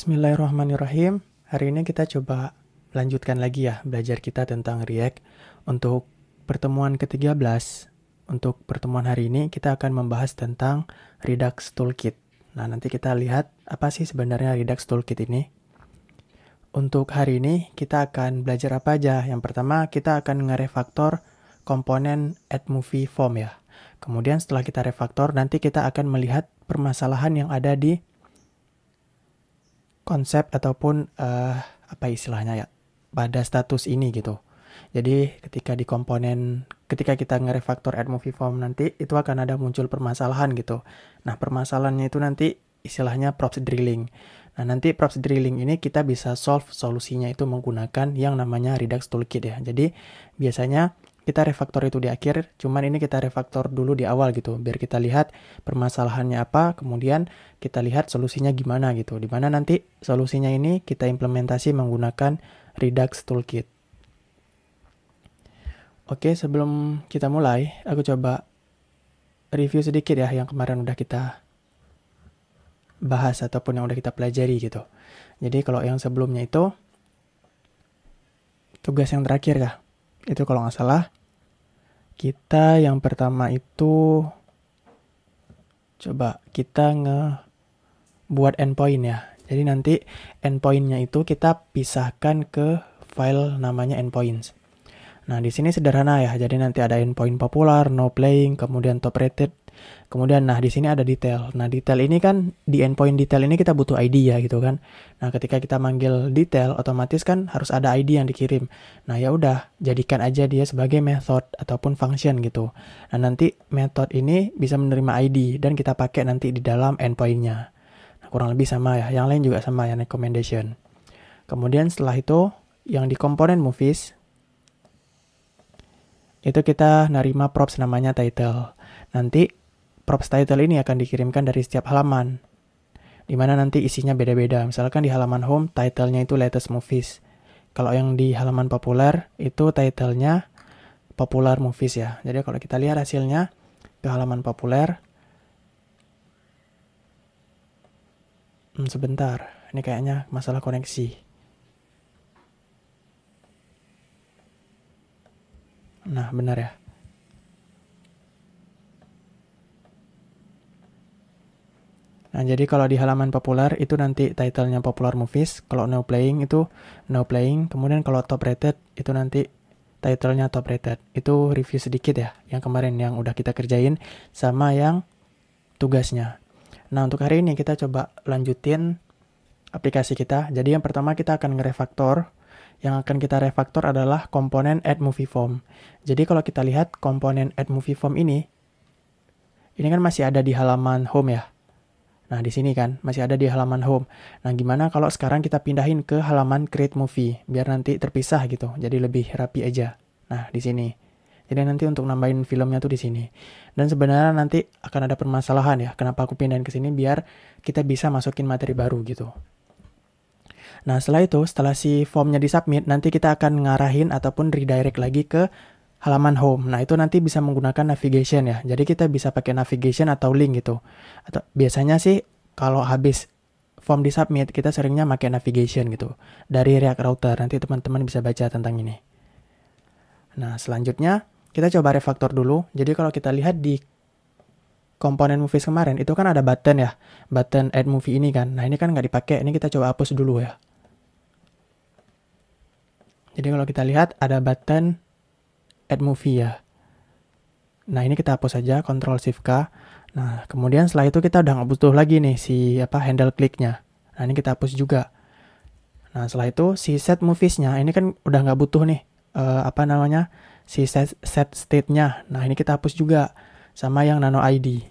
Bismillahirrahmanirrahim. Hari ini kita coba lanjutkan lagi ya belajar kita tentang React. Untuk pertemuan ke-13, untuk pertemuan hari ini kita akan membahas tentang Redux Toolkit. Nah, nanti kita lihat apa sih sebenarnya Redux Toolkit ini. Untuk hari ini kita akan belajar apa aja. Yang pertama, kita akan ngerefaktor komponen add movie form ya. Kemudian setelah kita refaktor, nanti kita akan melihat permasalahan yang ada di konsep ataupun uh, apa istilahnya ya pada status ini gitu. Jadi ketika di komponen ketika kita ngerefaktor add movie form nanti itu akan ada muncul permasalahan gitu. Nah, permasalahannya itu nanti istilahnya props drilling. Nah, nanti props drilling ini kita bisa solve solusinya itu menggunakan yang namanya Redux Toolkit ya. Jadi biasanya kita refaktor itu di akhir, cuman ini kita refaktor dulu di awal gitu, biar kita lihat permasalahannya apa, kemudian kita lihat solusinya gimana gitu, dimana nanti solusinya ini kita implementasi menggunakan Redux Toolkit. Oke, sebelum kita mulai, aku coba review sedikit ya yang kemarin udah kita bahas ataupun yang udah kita pelajari gitu. Jadi kalau yang sebelumnya itu tugas yang terakhir ya, itu kalau nggak salah kita yang pertama itu coba kita nge buat endpoint ya. Jadi nanti endpointnya itu kita pisahkan ke file namanya endpoints. Nah, di sini sederhana ya. Jadi nanti ada endpoint populer, no playing, kemudian top rated, Kemudian nah di sini ada detail. Nah, detail ini kan di endpoint detail ini kita butuh ID ya gitu kan. Nah, ketika kita manggil detail otomatis kan harus ada ID yang dikirim. Nah, ya udah jadikan aja dia sebagai method ataupun function gitu. Nah, nanti method ini bisa menerima ID dan kita pakai nanti di dalam endpointnya. Nah, kurang lebih sama ya. Yang lain juga sama ya recommendation. Kemudian setelah itu yang di komponen movies itu kita nerima props namanya title. Nanti props title ini akan dikirimkan dari setiap halaman. Dimana nanti isinya beda-beda. Misalkan di halaman home, title-nya itu latest movies. Kalau yang di halaman populer, itu title-nya popular movies ya. Jadi kalau kita lihat hasilnya ke halaman populer. Hmm, sebentar, ini kayaknya masalah koneksi. Nah, benar ya. Nah, jadi kalau di halaman populer itu nanti titlenya popular movies, kalau no playing itu no playing, kemudian kalau top rated itu nanti titlenya top rated. Itu review sedikit ya, yang kemarin yang udah kita kerjain sama yang tugasnya. Nah, untuk hari ini kita coba lanjutin aplikasi kita. Jadi yang pertama kita akan nge-refactor. Yang akan kita refaktor adalah komponen add movie form. Jadi kalau kita lihat komponen add movie form ini, ini kan masih ada di halaman home ya. Nah, di sini kan masih ada di halaman home. Nah, gimana kalau sekarang kita pindahin ke halaman create movie biar nanti terpisah gitu. Jadi lebih rapi aja. Nah, di sini. Jadi nanti untuk nambahin filmnya tuh di sini. Dan sebenarnya nanti akan ada permasalahan ya. Kenapa aku pindahin ke sini biar kita bisa masukin materi baru gitu. Nah, setelah itu, setelah si formnya di submit nanti kita akan ngarahin ataupun redirect lagi ke halaman home. Nah, itu nanti bisa menggunakan navigation ya. Jadi kita bisa pakai navigation atau link gitu. Atau biasanya sih kalau habis form di submit kita seringnya pakai navigation gitu dari React Router. Nanti teman-teman bisa baca tentang ini. Nah, selanjutnya kita coba refactor dulu. Jadi kalau kita lihat di komponen movies kemarin itu kan ada button ya, button add movie ini kan. Nah, ini kan nggak dipakai. Ini kita coba hapus dulu ya. Jadi kalau kita lihat ada button add movie ya. Nah ini kita hapus saja, Control Shift K. Nah kemudian setelah itu kita udah nggak butuh lagi nih si apa handle kliknya. Nah ini kita hapus juga. Nah setelah itu si set moviesnya ini kan udah nggak butuh nih uh, apa namanya si set, set state-nya. Nah ini kita hapus juga sama yang nano ID.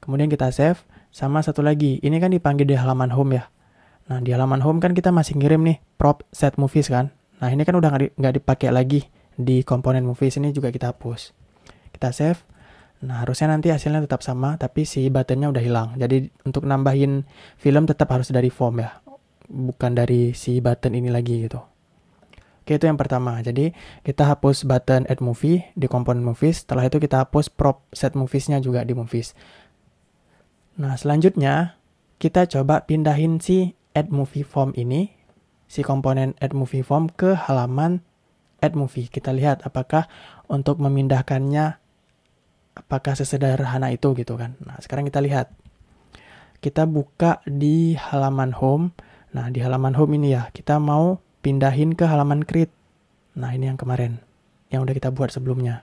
Kemudian kita save sama satu lagi. Ini kan dipanggil di halaman home ya. Nah, di halaman home kan kita masih ngirim nih prop set movies kan. Nah ini kan udah nggak dipakai lagi di komponen movies ini juga kita hapus. Kita save. Nah harusnya nanti hasilnya tetap sama tapi si buttonnya udah hilang. Jadi untuk nambahin film tetap harus dari form ya. Bukan dari si button ini lagi gitu. Oke itu yang pertama. Jadi kita hapus button add movie di komponen movies. Setelah itu kita hapus prop set moviesnya juga di movies. Nah selanjutnya kita coba pindahin si add movie form ini si komponen add movie form ke halaman add movie. Kita lihat apakah untuk memindahkannya apakah sesederhana itu gitu kan. Nah, sekarang kita lihat. Kita buka di halaman home. Nah, di halaman home ini ya, kita mau pindahin ke halaman create. Nah, ini yang kemarin yang udah kita buat sebelumnya.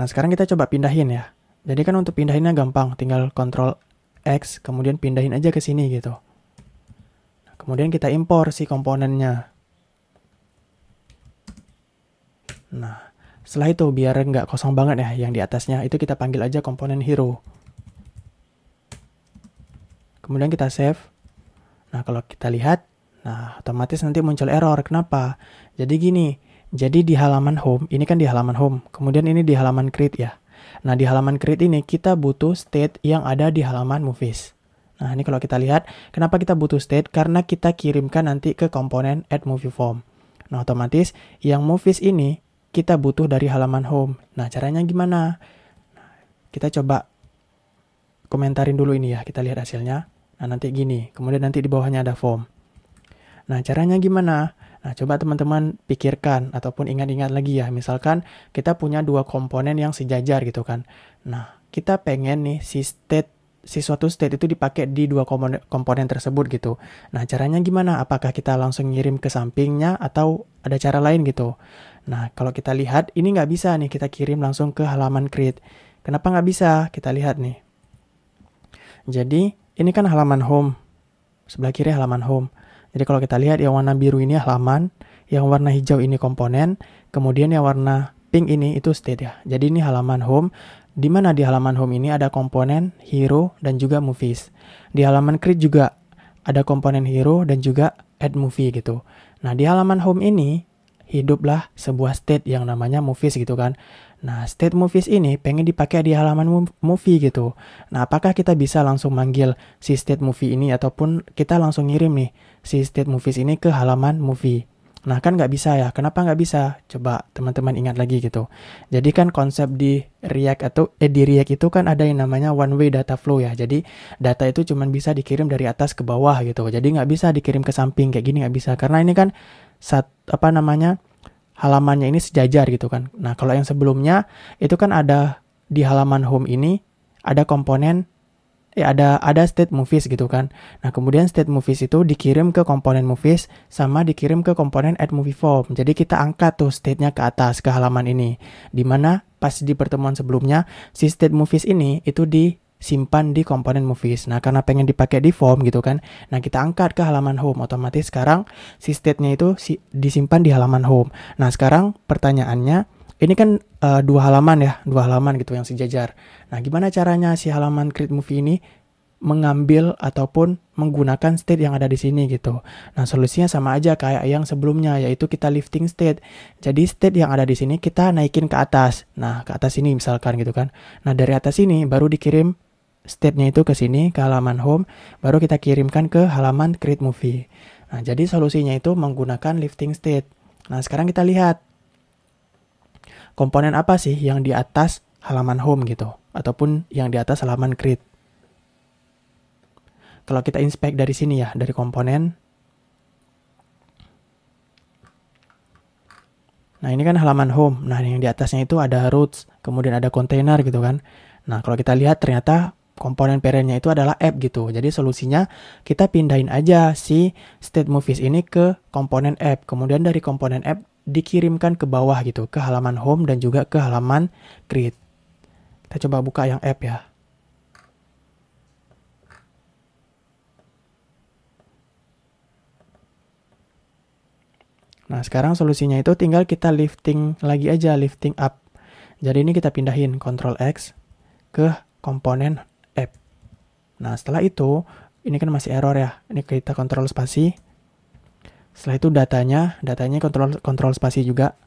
Nah, sekarang kita coba pindahin ya. Jadi kan untuk pindahinnya gampang, tinggal kontrol X kemudian pindahin aja ke sini gitu. Kemudian kita impor si komponennya. Nah, setelah itu biar nggak kosong banget ya yang di atasnya, itu kita panggil aja komponen hero. Kemudian kita save. Nah, kalau kita lihat, nah otomatis nanti muncul error. Kenapa? Jadi gini, jadi di halaman home, ini kan di halaman home, kemudian ini di halaman create ya. Nah, di halaman create ini kita butuh state yang ada di halaman movies. Nah, ini kalau kita lihat, kenapa kita butuh state? Karena kita kirimkan nanti ke komponen add movie form. Nah, otomatis yang movies ini kita butuh dari halaman home. Nah, caranya gimana? Nah, kita coba komentarin dulu ini ya, kita lihat hasilnya. Nah, nanti gini. Kemudian nanti di bawahnya ada form. Nah, caranya gimana? Nah, coba teman-teman pikirkan ataupun ingat-ingat lagi ya. Misalkan kita punya dua komponen yang sejajar gitu kan. Nah, kita pengen nih si state si suatu state itu dipakai di dua komponen, komponen tersebut gitu. Nah, caranya gimana? Apakah kita langsung ngirim ke sampingnya atau ada cara lain gitu? Nah, kalau kita lihat, ini nggak bisa nih kita kirim langsung ke halaman create. Kenapa nggak bisa? Kita lihat nih. Jadi, ini kan halaman home. Sebelah kiri halaman home. Jadi kalau kita lihat yang warna biru ini halaman, yang warna hijau ini komponen, kemudian yang warna pink ini itu state ya. Jadi ini halaman home, di mana di halaman home ini ada komponen hero dan juga movies. Di halaman create juga ada komponen hero dan juga add movie gitu. Nah, di halaman home ini hiduplah sebuah state yang namanya movies gitu kan. Nah, state movies ini pengen dipakai di halaman movie gitu. Nah, apakah kita bisa langsung manggil si state movie ini ataupun kita langsung ngirim nih si state movies ini ke halaman movie. Nah kan nggak bisa ya, kenapa nggak bisa? Coba teman-teman ingat lagi gitu. Jadi kan konsep di React atau eh, di React itu kan ada yang namanya one way data flow ya. Jadi data itu cuma bisa dikirim dari atas ke bawah gitu. Jadi nggak bisa dikirim ke samping kayak gini nggak bisa karena ini kan sat apa namanya halamannya ini sejajar gitu kan. Nah kalau yang sebelumnya itu kan ada di halaman home ini ada komponen ya ada ada state movies gitu kan. Nah, kemudian state movies itu dikirim ke komponen movies sama dikirim ke komponen add movie form. Jadi kita angkat tuh state-nya ke atas ke halaman ini. Dimana pas di pertemuan sebelumnya si state movies ini itu disimpan di komponen movies. Nah, karena pengen dipakai di form gitu kan. Nah, kita angkat ke halaman home. Otomatis sekarang si state-nya itu si, disimpan di halaman home. Nah, sekarang pertanyaannya ini kan uh, dua halaman ya, dua halaman gitu yang sejajar. Nah, gimana caranya si halaman create movie ini mengambil ataupun menggunakan state yang ada di sini gitu. Nah, solusinya sama aja kayak yang sebelumnya yaitu kita lifting state. Jadi state yang ada di sini kita naikin ke atas. Nah, ke atas ini misalkan gitu kan. Nah, dari atas ini baru dikirim state-nya itu ke sini ke halaman home, baru kita kirimkan ke halaman create movie. Nah, jadi solusinya itu menggunakan lifting state. Nah, sekarang kita lihat komponen apa sih yang di atas halaman home gitu, ataupun yang di atas halaman create. Kalau kita inspect dari sini ya, dari komponen. Nah ini kan halaman home, nah yang di atasnya itu ada roots, kemudian ada container gitu kan. Nah kalau kita lihat ternyata komponen parentnya itu adalah app gitu. Jadi solusinya kita pindahin aja si state movies ini ke komponen app. Kemudian dari komponen app dikirimkan ke bawah gitu, ke halaman home dan juga ke halaman create. Kita coba buka yang app ya. Nah, sekarang solusinya itu tinggal kita lifting lagi aja, lifting up. Jadi ini kita pindahin Ctrl X ke komponen Nah, setelah itu, ini kan masih error ya. Ini kita kontrol spasi. Setelah itu datanya, datanya kontrol kontrol spasi juga.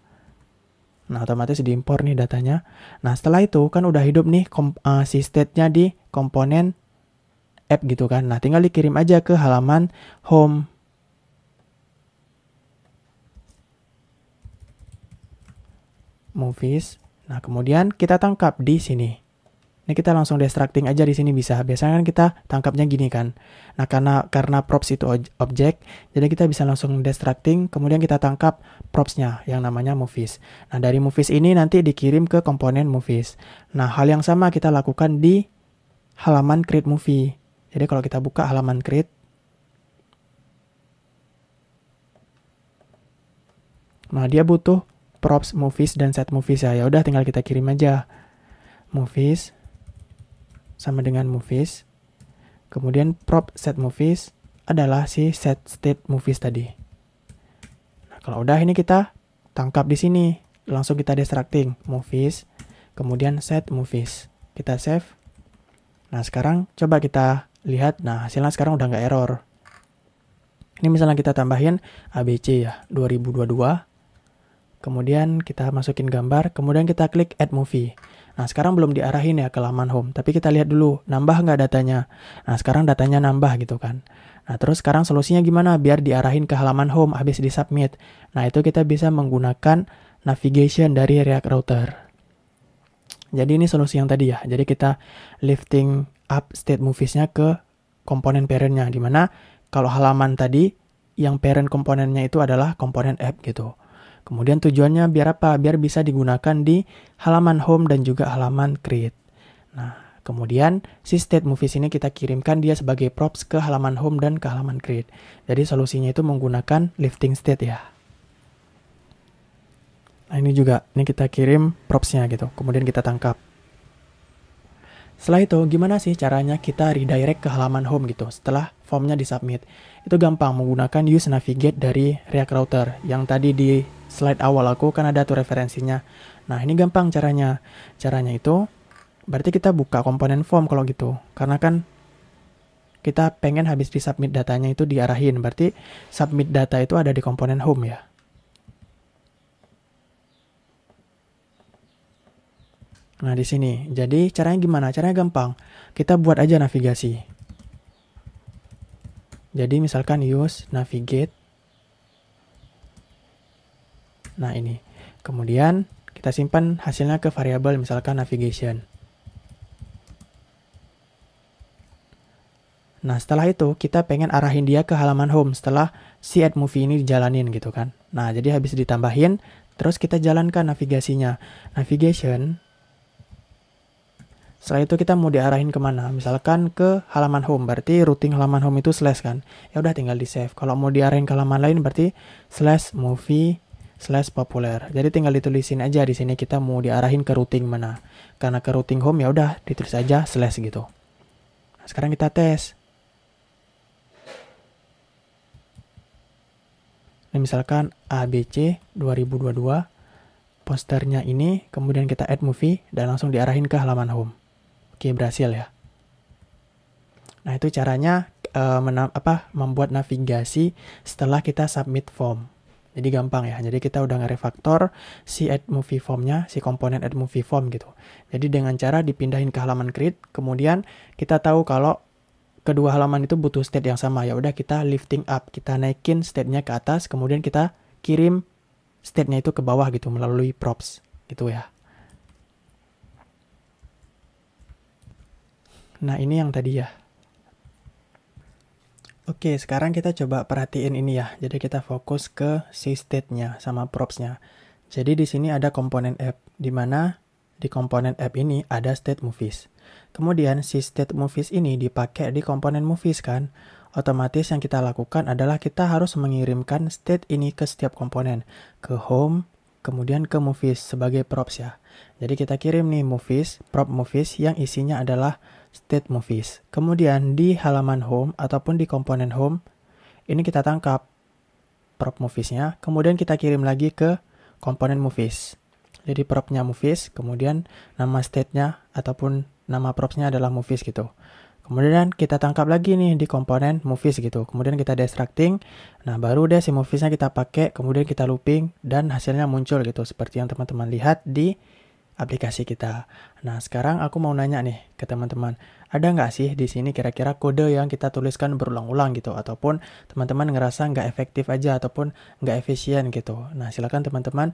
Nah, otomatis diimpor nih datanya. Nah, setelah itu kan udah hidup nih uh, si state-nya di komponen app gitu kan. Nah, tinggal dikirim aja ke halaman home. Movies. Nah, kemudian kita tangkap di sini. Ini kita langsung destructing aja di sini bisa. Biasanya kan kita tangkapnya gini kan. Nah, karena karena props itu objek, jadi kita bisa langsung destructing, kemudian kita tangkap propsnya yang namanya movies. Nah, dari movies ini nanti dikirim ke komponen movies. Nah, hal yang sama kita lakukan di halaman create movie. Jadi kalau kita buka halaman create Nah, dia butuh props movies dan set movies ya. Ya udah tinggal kita kirim aja. Movies sama dengan movies. Kemudian prop set movies adalah si set state movies tadi. Nah, kalau udah ini kita tangkap di sini. Langsung kita destructing movies, kemudian set movies. Kita save. Nah, sekarang coba kita lihat. Nah, hasilnya sekarang udah nggak error. Ini misalnya kita tambahin ABC ya, 2022. Kemudian kita masukin gambar, kemudian kita klik add movie. Nah, sekarang belum diarahin ya ke laman home, tapi kita lihat dulu, nambah nggak datanya. Nah, sekarang datanya nambah gitu kan. Nah, terus sekarang solusinya gimana? Biar diarahin ke halaman home habis di submit Nah, itu kita bisa menggunakan navigation dari React Router. Jadi ini solusi yang tadi ya. Jadi kita lifting up state movies-nya ke komponen parent-nya, Dimana kalau halaman tadi yang parent komponennya itu adalah komponen app gitu. Kemudian tujuannya biar apa? Biar bisa digunakan di halaman home dan juga halaman create. Nah, kemudian si state movies ini kita kirimkan dia sebagai props ke halaman home dan ke halaman create. Jadi solusinya itu menggunakan lifting state ya. Nah, ini juga, ini kita kirim propsnya gitu. Kemudian kita tangkap. Setelah itu, gimana sih caranya kita redirect ke halaman home gitu setelah formnya disubmit? Itu gampang menggunakan use navigate dari React Router yang tadi di slide awal aku kan ada tuh referensinya. Nah, ini gampang caranya. Caranya itu berarti kita buka komponen form kalau gitu. Karena kan kita pengen habis di submit datanya itu diarahin. Berarti submit data itu ada di komponen home ya. Nah, di sini. Jadi, caranya gimana? Caranya gampang. Kita buat aja navigasi. Jadi, misalkan use navigate Nah, ini. Kemudian kita simpan hasilnya ke variabel misalkan navigation. Nah, setelah itu kita pengen arahin dia ke halaman home setelah si add movie ini dijalanin gitu kan. Nah, jadi habis ditambahin, terus kita jalankan navigasinya. Navigation, setelah itu kita mau diarahin kemana? Misalkan ke halaman home, berarti routing halaman home itu slash kan? Ya udah tinggal di save. Kalau mau diarahin ke halaman lain berarti slash movie slash populer. Jadi tinggal ditulisin aja di sini kita mau diarahin ke routing mana. Karena ke routing home ya udah ditulis aja slash gitu. Nah, sekarang kita tes. Nah, misalkan ABC 2022 posternya ini kemudian kita add movie dan langsung diarahin ke halaman home. Oke, berhasil ya. Nah, itu caranya uh, apa membuat navigasi setelah kita submit form. Jadi gampang ya. Jadi kita udah ngerefaktor si add movie formnya, si komponen add movie form gitu. Jadi dengan cara dipindahin ke halaman create, kemudian kita tahu kalau kedua halaman itu butuh state yang sama. Ya udah kita lifting up, kita naikin state-nya ke atas, kemudian kita kirim state-nya itu ke bawah gitu melalui props gitu ya. Nah, ini yang tadi ya. Oke, sekarang kita coba perhatiin ini ya. Jadi kita fokus ke si state-nya sama props-nya. Jadi di sini ada komponen app, di mana di komponen app ini ada state movies. Kemudian si state movies ini dipakai di komponen movies kan? Otomatis yang kita lakukan adalah kita harus mengirimkan state ini ke setiap komponen, ke home, kemudian ke movies sebagai props ya. Jadi kita kirim nih movies, prop movies yang isinya adalah state movies. Kemudian di halaman home ataupun di komponen home, ini kita tangkap prop moviesnya, kemudian kita kirim lagi ke komponen movies. Jadi propnya movies, kemudian nama state-nya ataupun nama propsnya adalah movies gitu. Kemudian kita tangkap lagi nih di komponen movies gitu. Kemudian kita destructing. Nah, baru deh si moviesnya kita pakai, kemudian kita looping dan hasilnya muncul gitu seperti yang teman-teman lihat di aplikasi kita. Nah, sekarang aku mau nanya nih ke teman-teman, ada nggak sih di sini kira-kira kode yang kita tuliskan berulang-ulang gitu, ataupun teman-teman ngerasa nggak efektif aja, ataupun nggak efisien gitu. Nah, silakan teman-teman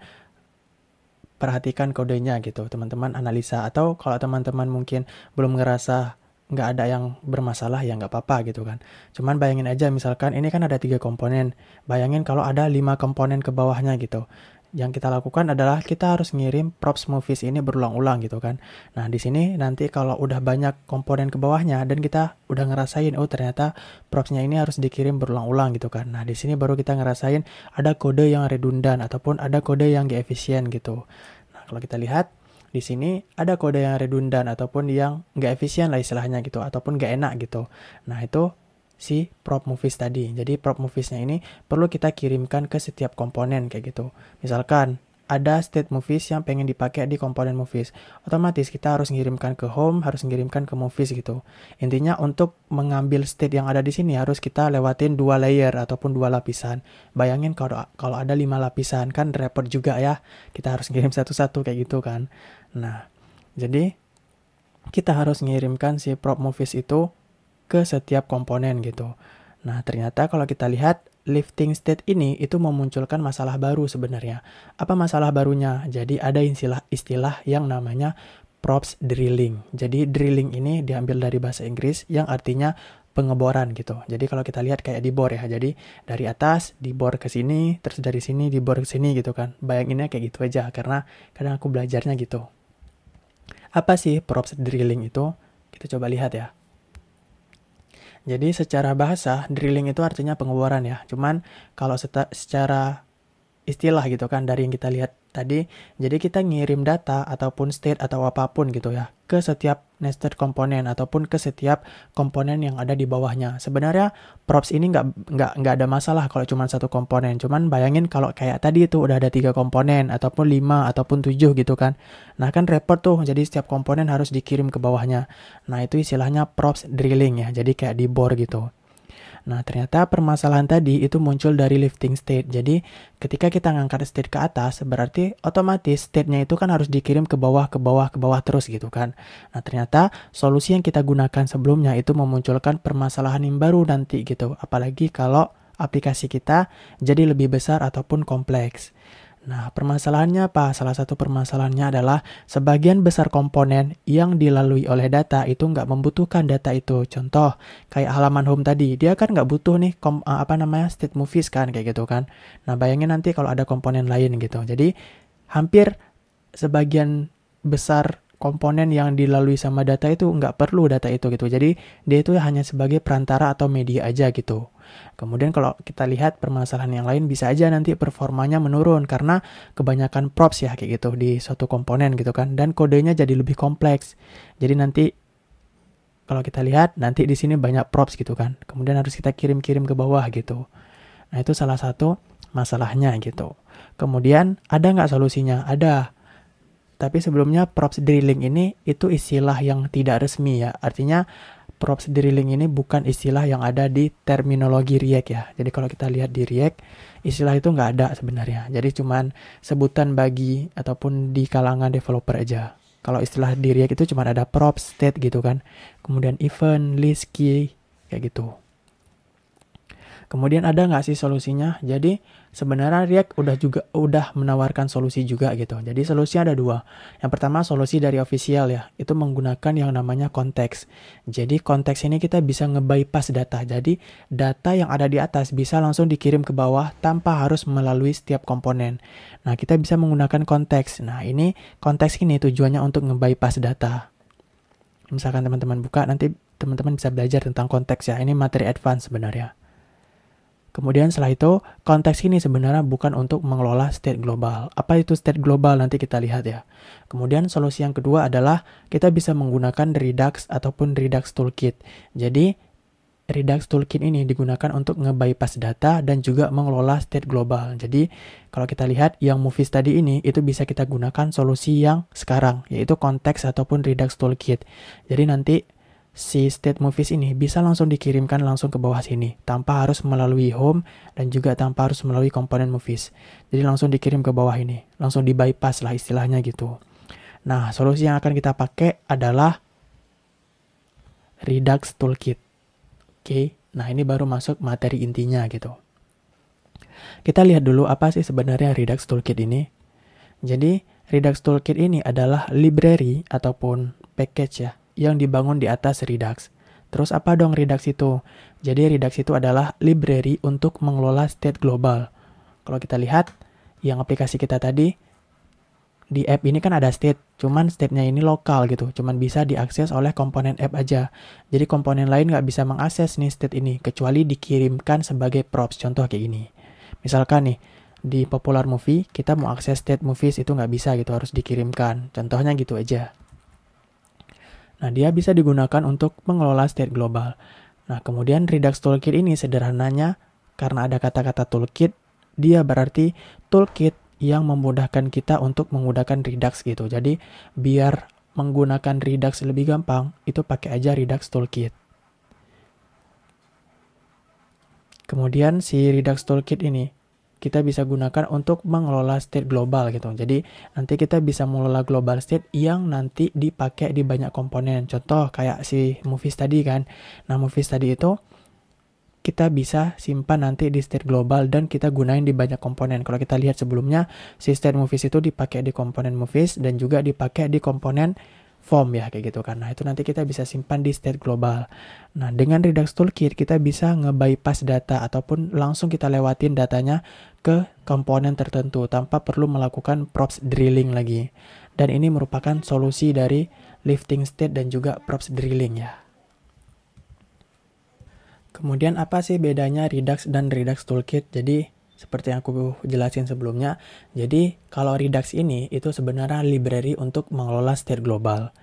perhatikan kodenya gitu, teman-teman analisa, atau kalau teman-teman mungkin belum ngerasa nggak ada yang bermasalah ya nggak apa-apa gitu kan. Cuman bayangin aja misalkan ini kan ada tiga komponen. Bayangin kalau ada lima komponen ke bawahnya gitu yang kita lakukan adalah kita harus ngirim props movies ini berulang-ulang gitu kan. Nah, di sini nanti kalau udah banyak komponen ke bawahnya dan kita udah ngerasain oh ternyata propsnya ini harus dikirim berulang-ulang gitu kan. Nah, di sini baru kita ngerasain ada kode yang redundan ataupun ada kode yang efisien gitu. Nah, kalau kita lihat di sini ada kode yang redundan ataupun yang gak efisien lah istilahnya gitu ataupun gak enak gitu. Nah itu si prop movies tadi. Jadi prop moviesnya ini perlu kita kirimkan ke setiap komponen kayak gitu. Misalkan ada state movies yang pengen dipakai di komponen movies. Otomatis kita harus ngirimkan ke home, harus ngirimkan ke movies gitu. Intinya untuk mengambil state yang ada di sini harus kita lewatin dua layer ataupun dua lapisan. Bayangin kalau kalau ada lima lapisan kan repot juga ya. Kita harus ngirim satu-satu kayak gitu kan. Nah, jadi kita harus ngirimkan si prop movies itu ke setiap komponen gitu. Nah, ternyata kalau kita lihat lifting state ini itu memunculkan masalah baru sebenarnya. Apa masalah barunya? Jadi ada istilah-istilah yang namanya props drilling. Jadi drilling ini diambil dari bahasa Inggris yang artinya pengeboran gitu. Jadi kalau kita lihat kayak dibor ya. Jadi dari atas dibor ke sini, terus dari sini dibor ke sini gitu kan. Bayanginnya kayak gitu aja karena kadang aku belajarnya gitu. Apa sih props drilling itu? Kita coba lihat ya. Jadi secara bahasa drilling itu artinya pengeboran ya. Cuman kalau secara istilah gitu kan dari yang kita lihat tadi. Jadi kita ngirim data ataupun state atau apapun gitu ya ke setiap nested komponen ataupun ke setiap komponen yang ada di bawahnya. Sebenarnya props ini nggak nggak nggak ada masalah kalau cuma satu komponen. Cuman bayangin kalau kayak tadi itu udah ada tiga komponen ataupun lima ataupun tujuh gitu kan. Nah kan report tuh. Jadi setiap komponen harus dikirim ke bawahnya. Nah itu istilahnya props drilling ya. Jadi kayak di dibor gitu. Nah, ternyata permasalahan tadi itu muncul dari lifting state. Jadi, ketika kita ngangkat state ke atas, berarti otomatis state-nya itu kan harus dikirim ke bawah, ke bawah, ke bawah terus gitu kan. Nah, ternyata solusi yang kita gunakan sebelumnya itu memunculkan permasalahan yang baru nanti gitu. Apalagi kalau aplikasi kita jadi lebih besar ataupun kompleks. Nah, permasalahannya apa? Salah satu permasalahannya adalah sebagian besar komponen yang dilalui oleh data itu nggak membutuhkan data itu. Contoh, kayak halaman home tadi, dia kan nggak butuh nih kom, eh, apa namanya state movies kan kayak gitu kan. Nah, bayangin nanti kalau ada komponen lain gitu. Jadi, hampir sebagian besar komponen yang dilalui sama data itu nggak perlu data itu gitu. Jadi dia itu hanya sebagai perantara atau media aja gitu. Kemudian kalau kita lihat permasalahan yang lain bisa aja nanti performanya menurun karena kebanyakan props ya kayak gitu di suatu komponen gitu kan dan kodenya jadi lebih kompleks. Jadi nanti kalau kita lihat nanti di sini banyak props gitu kan. Kemudian harus kita kirim-kirim ke bawah gitu. Nah, itu salah satu masalahnya gitu. Kemudian ada nggak solusinya? Ada tapi sebelumnya props drilling ini itu istilah yang tidak resmi ya. Artinya props drilling ini bukan istilah yang ada di terminologi React ya. Jadi kalau kita lihat di React, istilah itu nggak ada sebenarnya. Jadi cuman sebutan bagi ataupun di kalangan developer aja. Kalau istilah di React itu cuma ada props, state gitu kan. Kemudian event, list, key, kayak gitu. Kemudian ada nggak sih solusinya? Jadi sebenarnya React udah juga udah menawarkan solusi juga gitu. Jadi solusinya ada dua. Yang pertama solusi dari official ya, itu menggunakan yang namanya konteks. Jadi konteks ini kita bisa nge-bypass data. Jadi data yang ada di atas bisa langsung dikirim ke bawah tanpa harus melalui setiap komponen. Nah, kita bisa menggunakan konteks. Nah, ini konteks ini tujuannya untuk nge-bypass data. Misalkan teman-teman buka nanti teman-teman bisa belajar tentang konteks ya. Ini materi advance sebenarnya. Kemudian setelah itu, konteks ini sebenarnya bukan untuk mengelola state global. Apa itu state global nanti kita lihat ya. Kemudian solusi yang kedua adalah kita bisa menggunakan Redux ataupun Redux Toolkit. Jadi, Redux Toolkit ini digunakan untuk nge-bypass data dan juga mengelola state global. Jadi, kalau kita lihat yang movies tadi ini, itu bisa kita gunakan solusi yang sekarang, yaitu konteks ataupun Redux Toolkit. Jadi nanti si state movies ini bisa langsung dikirimkan langsung ke bawah sini tanpa harus melalui home dan juga tanpa harus melalui komponen movies. Jadi langsung dikirim ke bawah ini, langsung di bypass lah istilahnya gitu. Nah, solusi yang akan kita pakai adalah Redux Toolkit. Oke, nah ini baru masuk materi intinya gitu. Kita lihat dulu apa sih sebenarnya Redux Toolkit ini. Jadi, Redux Toolkit ini adalah library ataupun package ya, yang dibangun di atas Redux. Terus apa dong Redux itu? Jadi Redux itu adalah library untuk mengelola state global. Kalau kita lihat yang aplikasi kita tadi, di app ini kan ada state, cuman state-nya ini lokal gitu, cuman bisa diakses oleh komponen app aja. Jadi komponen lain nggak bisa mengakses nih state ini, kecuali dikirimkan sebagai props, contoh kayak gini. Misalkan nih, di popular movie, kita mau akses state movies itu nggak bisa gitu, harus dikirimkan. Contohnya gitu aja. Nah, dia bisa digunakan untuk mengelola state global. Nah, kemudian Redux Toolkit ini sederhananya karena ada kata-kata toolkit, dia berarti toolkit yang memudahkan kita untuk menggunakan Redux gitu. Jadi, biar menggunakan Redux lebih gampang, itu pakai aja Redux Toolkit. Kemudian si Redux Toolkit ini kita bisa gunakan untuk mengelola state global gitu. Jadi nanti kita bisa mengelola global state yang nanti dipakai di banyak komponen. Contoh kayak si movies tadi kan. Nah movies tadi itu kita bisa simpan nanti di state global dan kita gunain di banyak komponen. Kalau kita lihat sebelumnya, si state movies itu dipakai di komponen movies dan juga dipakai di komponen form ya kayak gitu karena itu nanti kita bisa simpan di state global. Nah, dengan Redux Toolkit kita bisa nge-bypass data ataupun langsung kita lewatin datanya ke komponen tertentu tanpa perlu melakukan props drilling lagi. Dan ini merupakan solusi dari lifting state dan juga props drilling ya. Kemudian apa sih bedanya Redux dan Redux Toolkit? Jadi seperti yang aku jelasin sebelumnya. Jadi, kalau Redux ini itu sebenarnya library untuk mengelola state global.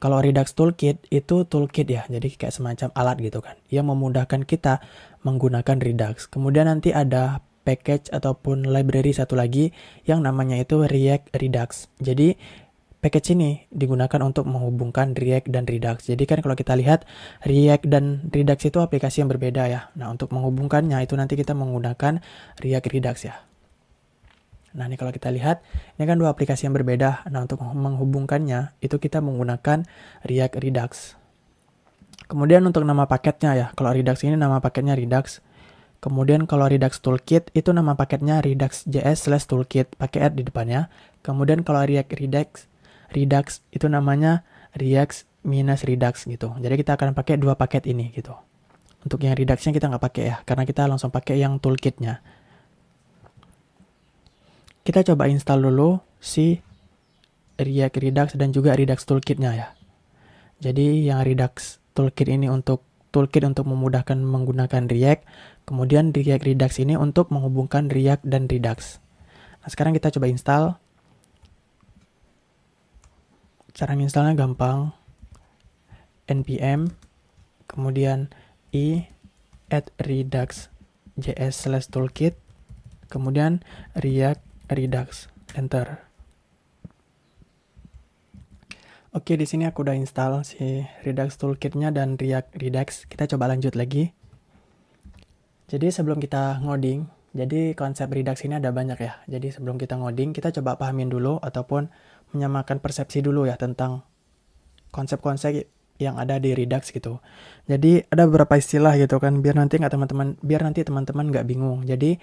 Kalau Redux Toolkit itu toolkit ya, jadi kayak semacam alat gitu kan, yang memudahkan kita menggunakan Redux. Kemudian nanti ada package ataupun library satu lagi yang namanya itu React Redux. Jadi, package ini digunakan untuk menghubungkan React dan Redux. Jadi kan kalau kita lihat React dan Redux itu aplikasi yang berbeda ya. Nah, untuk menghubungkannya itu nanti kita menggunakan React Redux ya. Nah, ini kalau kita lihat, ini kan dua aplikasi yang berbeda. Nah, untuk menghubungkannya itu kita menggunakan React Redux. Kemudian untuk nama paketnya ya, kalau Redux ini nama paketnya Redux. Kemudian kalau Redux Toolkit itu nama paketnya redux.js/toolkit pakai add di depannya. Kemudian kalau React Redux Redux itu namanya React minus Redux gitu. Jadi kita akan pakai dua paket ini gitu. Untuk yang Reduxnya kita nggak pakai ya, karena kita langsung pakai yang toolkitnya. Kita coba install dulu si React Redux dan juga Redux toolkitnya ya. Jadi yang Redux toolkit ini untuk toolkit untuk memudahkan menggunakan React, kemudian React Redux ini untuk menghubungkan React dan Redux. Nah, sekarang kita coba install Cara installnya gampang. npm kemudian i add redux js slash toolkit kemudian react redux enter Oke, di sini aku udah install si Redux Toolkitnya dan React Redux. Kita coba lanjut lagi. Jadi sebelum kita ngoding, jadi konsep Redux ini ada banyak ya. Jadi sebelum kita ngoding, kita coba pahamin dulu ataupun menyamakan persepsi dulu ya tentang konsep-konsep yang ada di Redux gitu. Jadi ada beberapa istilah gitu kan biar nanti nggak teman-teman biar nanti teman-teman nggak bingung. Jadi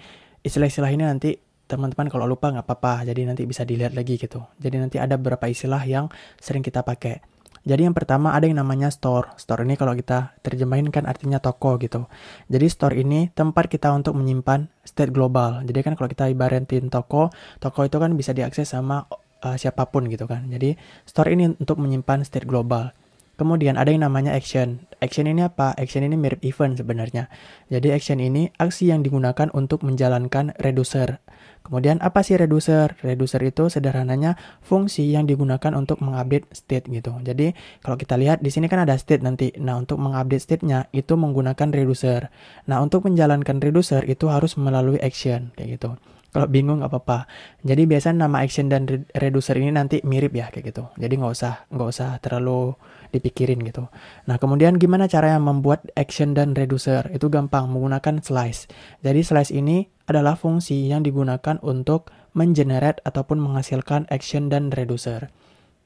istilah-istilah ini nanti teman-teman kalau lupa nggak apa-apa. Jadi nanti bisa dilihat lagi gitu. Jadi nanti ada beberapa istilah yang sering kita pakai. Jadi yang pertama ada yang namanya store. Store ini kalau kita terjemahin kan artinya toko gitu. Jadi store ini tempat kita untuk menyimpan state global. Jadi kan kalau kita ibaratin toko, toko itu kan bisa diakses sama uh, siapapun gitu kan. Jadi store ini untuk menyimpan state global. Kemudian ada yang namanya action. Action ini apa? Action ini mirip event sebenarnya. Jadi action ini aksi yang digunakan untuk menjalankan reducer. Kemudian apa sih reducer? Reducer itu sederhananya fungsi yang digunakan untuk mengupdate state gitu. Jadi kalau kita lihat di sini kan ada state nanti. Nah untuk mengupdate state-nya itu menggunakan reducer. Nah untuk menjalankan reducer itu harus melalui action kayak gitu. Kalau bingung nggak apa-apa. Jadi biasanya nama action dan reducer ini nanti mirip ya kayak gitu. Jadi nggak usah nggak usah terlalu dipikirin gitu. Nah kemudian gimana cara yang membuat action dan reducer? Itu gampang menggunakan slice. Jadi slice ini adalah fungsi yang digunakan untuk mengenerate ataupun menghasilkan action dan reducer.